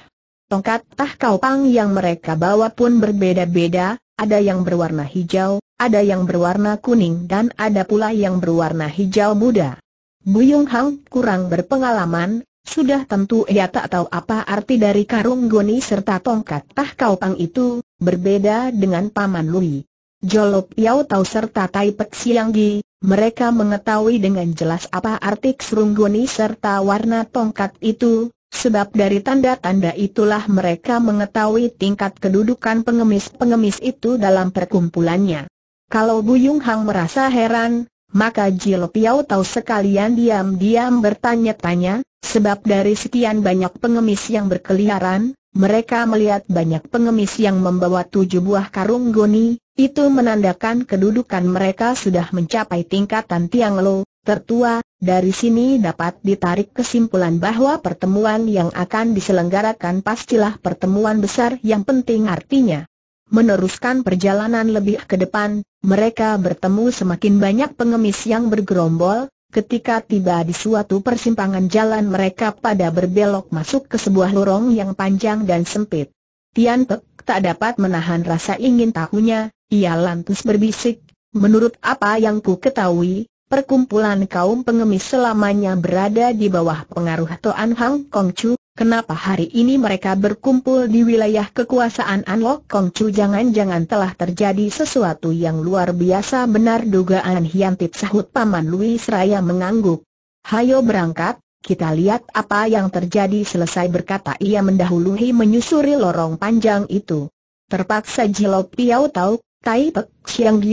Tongkat tah pang yang mereka bawa pun berbeda-beda, ada yang berwarna hijau, ada yang berwarna kuning dan ada pula yang berwarna hijau muda. Buyung Hang kurang berpengalaman, sudah tentu ia tak tahu apa arti dari karung goni serta tongkat tah pang itu, berbeda dengan Paman Lui. Jolok Yau Tau serta Tai Pek Gi, mereka mengetahui dengan jelas apa arti serung goni serta warna tongkat itu, sebab dari tanda-tanda itulah mereka mengetahui tingkat kedudukan pengemis-pengemis itu dalam perkumpulannya. Kalau Buyung Hang merasa heran, maka Jil Piao tahu sekalian diam-diam bertanya-tanya, sebab dari sekian banyak pengemis yang berkeliaran, mereka melihat banyak pengemis yang membawa tujuh buah karung goni, itu menandakan kedudukan mereka sudah mencapai tingkatan Tiang Lo, tertua, dari sini dapat ditarik kesimpulan bahwa pertemuan yang akan diselenggarakan pastilah pertemuan besar yang penting artinya. Meneruskan perjalanan lebih ke depan, mereka bertemu semakin banyak pengemis yang bergerombol, ketika tiba di suatu persimpangan jalan mereka pada berbelok masuk ke sebuah lorong yang panjang dan sempit. Tian Pek tak dapat menahan rasa ingin tahunya, ia lantas berbisik, menurut apa yang ku ketahui, perkumpulan kaum pengemis selamanya berada di bawah pengaruh Toan Hang Kong Chu, Kenapa hari ini mereka berkumpul di wilayah kekuasaan Anlok Kong Chu jangan-jangan telah terjadi sesuatu yang luar biasa benar dugaan Tip sahut Paman Louis Raya mengangguk. Hayo berangkat, kita lihat apa yang terjadi selesai berkata ia mendahului menyusuri lorong panjang itu. Terpaksa Jilok Piau Tau, Tai Pek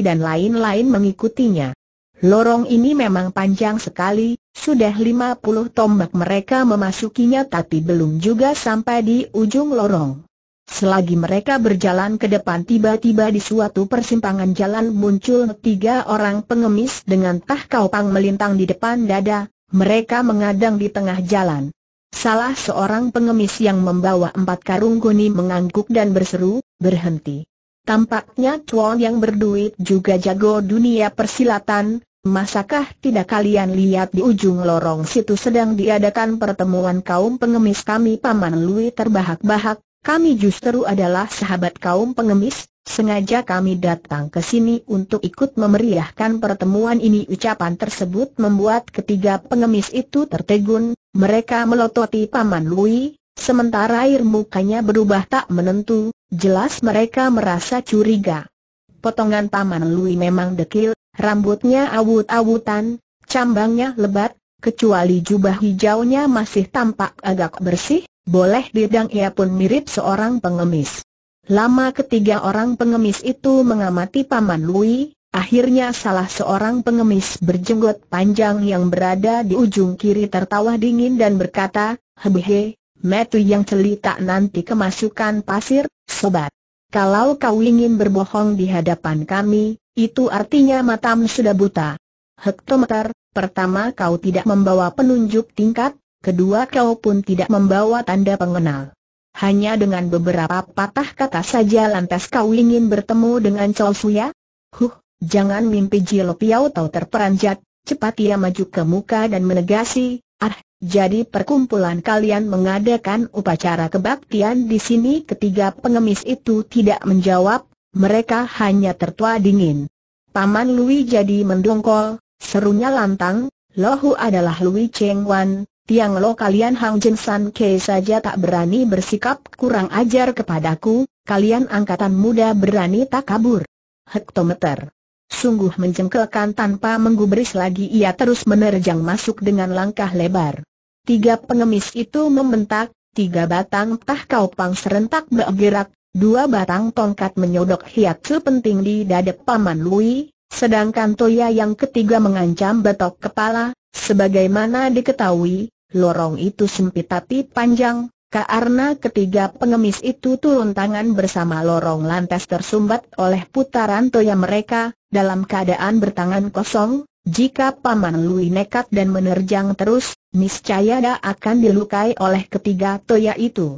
dan lain-lain mengikutinya. Lorong ini memang panjang sekali, sudah 50 tombak mereka memasukinya tapi belum juga sampai di ujung lorong. Selagi mereka berjalan ke depan tiba-tiba di suatu persimpangan jalan muncul tiga orang pengemis dengan tahkau pang melintang di depan dada, mereka mengadang di tengah jalan. Salah seorang pengemis yang membawa empat karung goni mengangguk dan berseru, berhenti. Tampaknya cuan yang berduit juga jago dunia persilatan, Masakah tidak kalian lihat di ujung lorong situ sedang diadakan pertemuan kaum pengemis kami Paman Lui terbahak-bahak, kami justru adalah sahabat kaum pengemis, sengaja kami datang ke sini untuk ikut memeriahkan pertemuan ini Ucapan tersebut membuat ketiga pengemis itu tertegun, mereka melototi Paman Lui, sementara air mukanya berubah tak menentu, jelas mereka merasa curiga. Potongan Paman Lui memang dekil, rambutnya awut-awutan, cambangnya lebat, kecuali jubah hijaunya masih tampak agak bersih, boleh didang ia pun mirip seorang pengemis. Lama ketiga orang pengemis itu mengamati Paman Lui, akhirnya salah seorang pengemis berjenggot panjang yang berada di ujung kiri tertawa dingin dan berkata, Hebehe, metu yang celita nanti kemasukan pasir, sobat. Kalau kau ingin berbohong di hadapan kami, itu artinya matamu sudah buta. Hektometer, pertama kau tidak membawa penunjuk tingkat, kedua kau pun tidak membawa tanda pengenal. Hanya dengan beberapa patah kata saja lantas kau ingin bertemu dengan Chow Suya? Huh, jangan mimpi Jilo Piao Tau terperanjat, cepat ia maju ke muka dan menegasi, ah, jadi perkumpulan kalian mengadakan upacara kebaktian di sini ketiga pengemis itu tidak menjawab, mereka hanya tertua dingin. Paman Lui jadi mendongkol, serunya lantang, Lohu adalah Lui Cheng Wan, Tiang Lo kalian Hang Jin San Ke saja tak berani bersikap kurang ajar kepadaku, kalian angkatan muda berani tak kabur. Hektometer. Sungguh menjengkelkan tanpa menggubris lagi ia terus menerjang masuk dengan langkah lebar. Tiga pengemis itu membentak, tiga batang tah kau pang serentak bergerak Dua batang tongkat menyodok hiatsu penting di dada Paman Lui, sedangkan Toya yang ketiga mengancam betok kepala, sebagaimana diketahui, lorong itu sempit tapi panjang, karena ketiga pengemis itu turun tangan bersama lorong lantas tersumbat oleh putaran toya mereka, dalam keadaan bertangan kosong, jika Paman Lui nekat dan menerjang terus, niscaya dia akan dilukai oleh ketiga toya itu.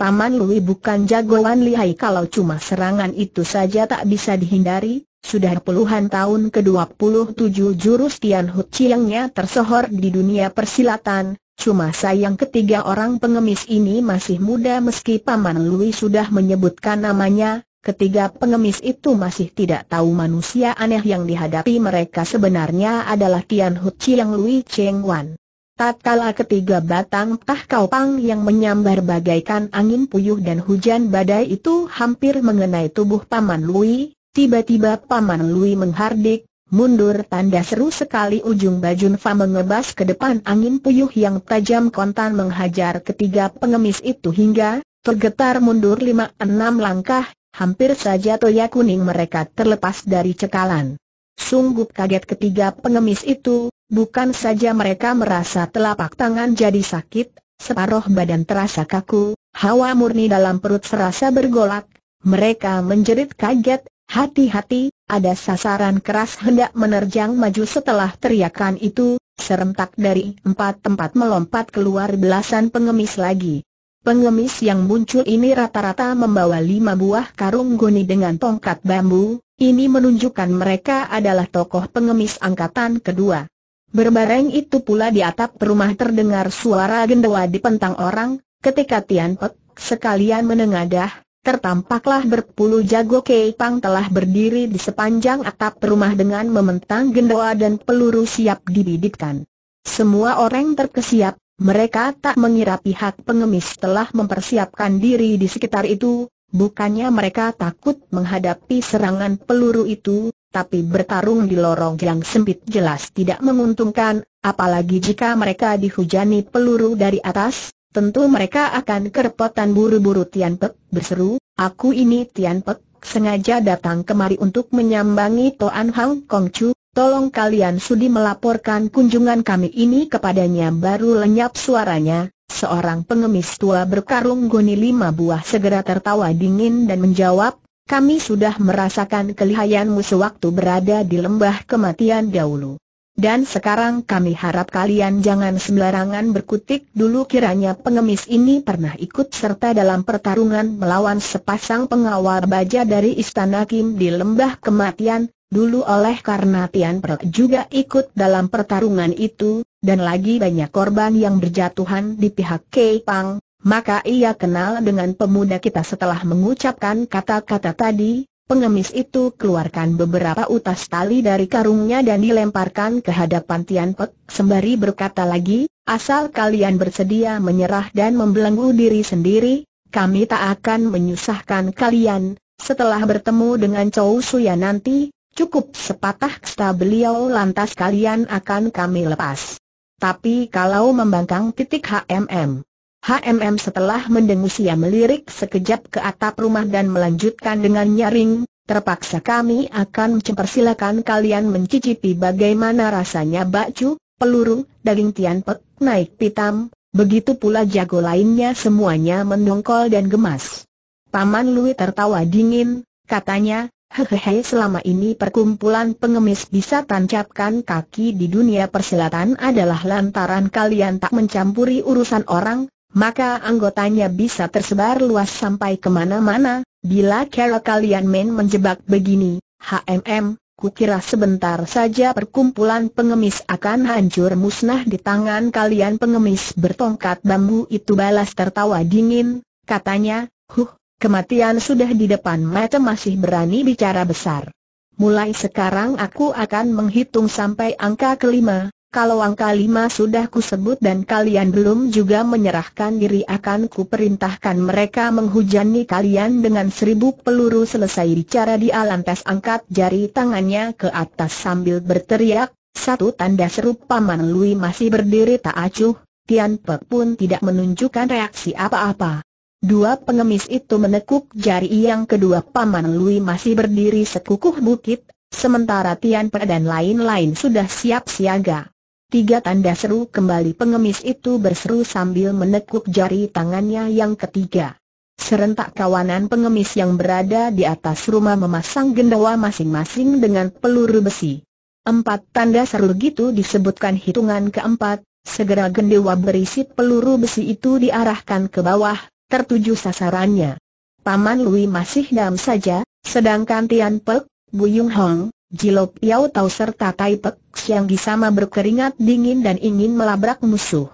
Paman Lui bukan jagoan lihai kalau cuma serangan itu saja tak bisa dihindari, sudah puluhan tahun ke-27 jurus Tian Hu Chiangnya tersohor di dunia persilatan, Cuma sayang ketiga orang pengemis ini masih muda meski Paman Lui sudah menyebutkan namanya, ketiga pengemis itu masih tidak tahu manusia aneh yang dihadapi mereka sebenarnya adalah Tian Hu Chiang Lui Cheng Wan. Tatkala ketiga batang tah pang yang menyambar bagaikan angin puyuh dan hujan badai itu hampir mengenai tubuh Paman Lui, tiba-tiba Paman Lui menghardik, mundur tanda seru sekali ujung bajun Fa mengebas ke depan angin puyuh yang tajam kontan menghajar ketiga pengemis itu hingga tergetar mundur lima enam langkah, hampir saja toya kuning mereka terlepas dari cekalan. Sungguh kaget ketiga pengemis itu, bukan saja mereka merasa telapak tangan jadi sakit, separuh badan terasa kaku, hawa murni dalam perut serasa bergolak, mereka menjerit kaget, hati-hati, ada sasaran keras hendak menerjang maju setelah teriakan itu, serentak dari empat tempat melompat keluar belasan pengemis lagi. Pengemis yang muncul ini rata-rata membawa lima buah karung goni dengan tongkat bambu, ini menunjukkan mereka adalah tokoh pengemis angkatan kedua. Berbareng itu pula di atap rumah terdengar suara gendewa pentang orang, ketika Tian Pek sekalian menengadah, tertampaklah berpuluh jago Keipang telah berdiri di sepanjang atap rumah dengan mementang gendewa dan peluru siap dibidikkan. Semua orang terkesiap, mereka tak mengira pihak pengemis telah mempersiapkan diri di sekitar itu, bukannya mereka takut menghadapi serangan peluru itu, tapi bertarung di lorong yang sempit jelas tidak menguntungkan, apalagi jika mereka dihujani peluru dari atas, tentu mereka akan kerepotan buru-buru Tian Pek, berseru, aku ini Tian Pek, sengaja datang kemari untuk menyambangi Toan Hang Kong Chu, Tolong kalian sudi melaporkan kunjungan kami ini kepadanya Baru lenyap suaranya, seorang pengemis tua berkarung goni lima buah segera tertawa dingin dan menjawab Kami sudah merasakan kelihayanmu sewaktu berada di lembah kematian dahulu dan sekarang kami harap kalian jangan sembarangan berkutik dulu kiranya pengemis ini pernah ikut serta dalam pertarungan melawan sepasang pengawal baja dari Istana Kim di Lembah Kematian, Dulu oleh karena Tian Perk juga ikut dalam pertarungan itu, dan lagi banyak korban yang berjatuhan di pihak Kei Pang, maka ia kenal dengan pemuda kita setelah mengucapkan kata-kata tadi, pengemis itu keluarkan beberapa utas tali dari karungnya dan dilemparkan ke hadapan Tian Pek sembari berkata lagi, asal kalian bersedia menyerah dan membelenggu diri sendiri, kami tak akan menyusahkan kalian, setelah bertemu dengan Chou Suya nanti, Cukup sepatah kata beliau lantas kalian akan kami lepas. Tapi kalau membangkang titik HMM. HMM setelah mendengus ia melirik sekejap ke atap rumah dan melanjutkan dengan nyaring, terpaksa kami akan mempersilakan kalian mencicipi bagaimana rasanya bakcu, peluru, daging tianpek, naik pitam, begitu pula jago lainnya semuanya mendongkol dan gemas. Paman Lui tertawa dingin, katanya, Hehehe selama ini perkumpulan pengemis bisa tancapkan kaki di dunia persilatan adalah lantaran kalian tak mencampuri urusan orang, maka anggotanya bisa tersebar luas sampai kemana-mana, bila kera kalian main menjebak begini, HMM, kukira sebentar saja perkumpulan pengemis akan hancur musnah di tangan kalian pengemis bertongkat bambu itu balas tertawa dingin, katanya, huh, Kematian sudah di depan mata masih berani bicara besar. Mulai sekarang aku akan menghitung sampai angka kelima, kalau angka lima sudah kusebut dan kalian belum juga menyerahkan diri akan kuperintahkan mereka menghujani kalian dengan seribu peluru Selesai bicara di alam tes angkat jari tangannya ke atas sambil berteriak Satu tanda seru Paman Lui masih berdiri tak acuh Tian Pe pun tidak menunjukkan reaksi apa-apa Dua pengemis itu menekuk jari yang kedua Paman Lui masih berdiri sekukuh bukit, sementara Tian Pe dan lain-lain sudah siap siaga. Tiga tanda seru kembali pengemis itu berseru sambil menekuk jari tangannya yang ketiga. Serentak kawanan pengemis yang berada di atas rumah memasang gendawa masing-masing dengan peluru besi. Empat tanda seru gitu disebutkan hitungan keempat, segera gendawa berisi peluru besi itu diarahkan ke bawah, tertuju sasarannya. Paman Lui masih dam saja, sedangkan Tian Pek, Yung Hong, Jilop Yao Tau serta Tai Pek yang disama berkeringat dingin dan ingin melabrak musuh.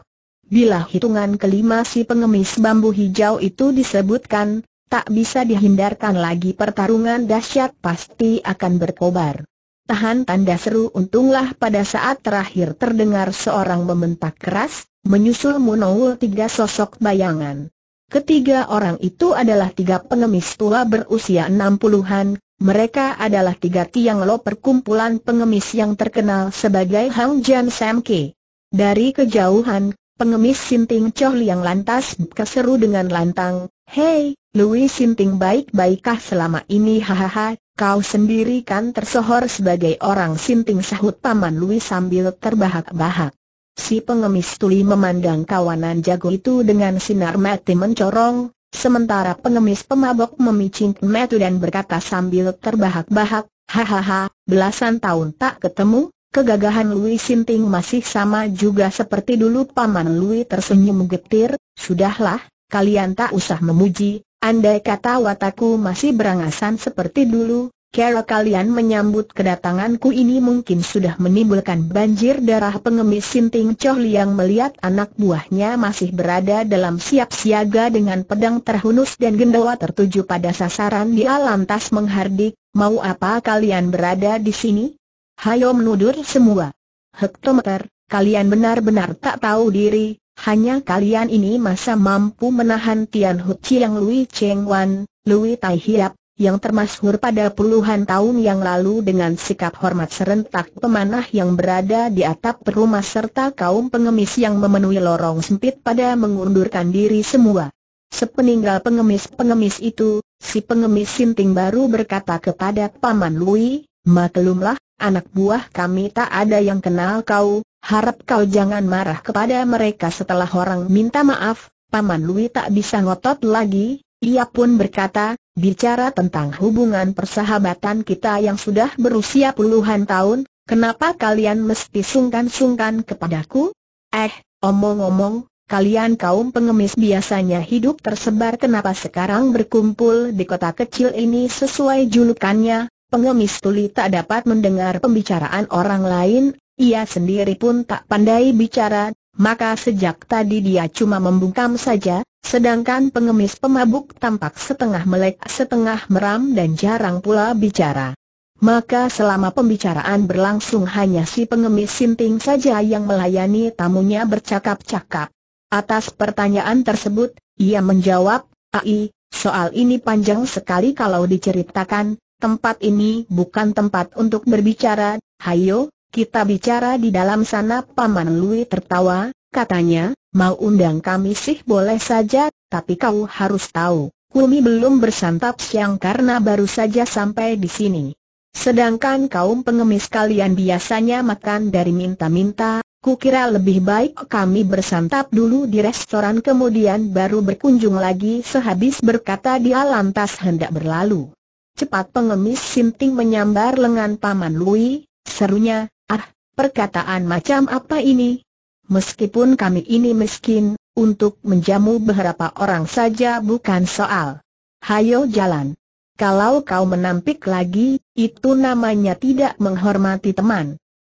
Bila hitungan kelima si pengemis bambu hijau itu disebutkan, tak bisa dihindarkan lagi pertarungan dahsyat pasti akan berkobar. Tahan tanda seru untunglah pada saat terakhir terdengar seorang membentak keras, menyusul Munaul tiga sosok bayangan. Ketiga orang itu adalah tiga pengemis tua berusia enam puluhan. mereka adalah tiga tiang lo perkumpulan pengemis yang terkenal sebagai Hang Jan Sam Ke. Dari kejauhan, pengemis Sinting Choh Liang lantas berseru dengan lantang, Hei, Louis Sinting baik-baikkah selama ini hahaha, kau sendiri kan tersohor sebagai orang Sinting sahut paman Louis sambil terbahak-bahak. Si pengemis tuli memandang kawanan jago itu dengan sinar mati mencorong, sementara pengemis pemabok memicing metu dan berkata sambil terbahak-bahak, hahaha, belasan tahun tak ketemu, kegagahan Lui Sinting masih sama juga seperti dulu paman Lui tersenyum getir, sudahlah, kalian tak usah memuji, andai kata wataku masih berangasan seperti dulu, Cara kalian menyambut kedatanganku ini mungkin sudah menimbulkan banjir darah pengemis Sinting Choh Liang melihat anak buahnya masih berada dalam siap siaga dengan pedang terhunus dan gendawa tertuju pada sasaran dia lantas menghardik, mau apa kalian berada di sini? Hayo menudur semua. Hektometer, kalian benar-benar tak tahu diri, hanya kalian ini masa mampu menahan Tian Hu Chiang Lui Cheng Wan, Lui Tai Hiap, yang termasyhur pada puluhan tahun yang lalu dengan sikap hormat serentak pemanah yang berada di atap rumah serta kaum pengemis yang memenuhi lorong sempit pada mengundurkan diri semua. Sepeninggal pengemis-pengemis itu, si pengemis Sinting baru berkata kepada Paman Lui, Maklumlah, anak buah kami tak ada yang kenal kau, harap kau jangan marah kepada mereka setelah orang minta maaf, Paman Lui tak bisa ngotot lagi, ia pun berkata, Bicara tentang hubungan persahabatan kita yang sudah berusia puluhan tahun, kenapa kalian mesti sungkan-sungkan kepadaku? Eh, omong-omong, kalian kaum pengemis biasanya hidup tersebar kenapa sekarang berkumpul di kota kecil ini sesuai julukannya, pengemis tuli tak dapat mendengar pembicaraan orang lain, ia sendiri pun tak pandai bicara, maka sejak tadi dia cuma membungkam saja, Sedangkan pengemis pemabuk tampak setengah melek setengah meram dan jarang pula bicara. Maka selama pembicaraan berlangsung hanya si pengemis sinting saja yang melayani tamunya bercakap-cakap. Atas pertanyaan tersebut, ia menjawab, Ai, soal ini panjang sekali kalau diceritakan, tempat ini bukan tempat untuk berbicara, hayo, kita bicara di dalam sana Paman Lui tertawa, katanya, mau undang kami sih boleh saja, tapi kau harus tahu, Kumi belum bersantap siang karena baru saja sampai di sini. Sedangkan kaum pengemis kalian biasanya makan dari minta-minta, kukira lebih baik kami bersantap dulu di restoran kemudian baru berkunjung lagi sehabis berkata dia lantas hendak berlalu. Cepat pengemis Sinting menyambar lengan Paman Lui, serunya, ah, perkataan macam apa ini? Meskipun kami ini miskin, untuk menjamu beberapa orang saja bukan soal. Hayo jalan. Kalau kau menampik lagi, itu namanya tidak menghormati teman.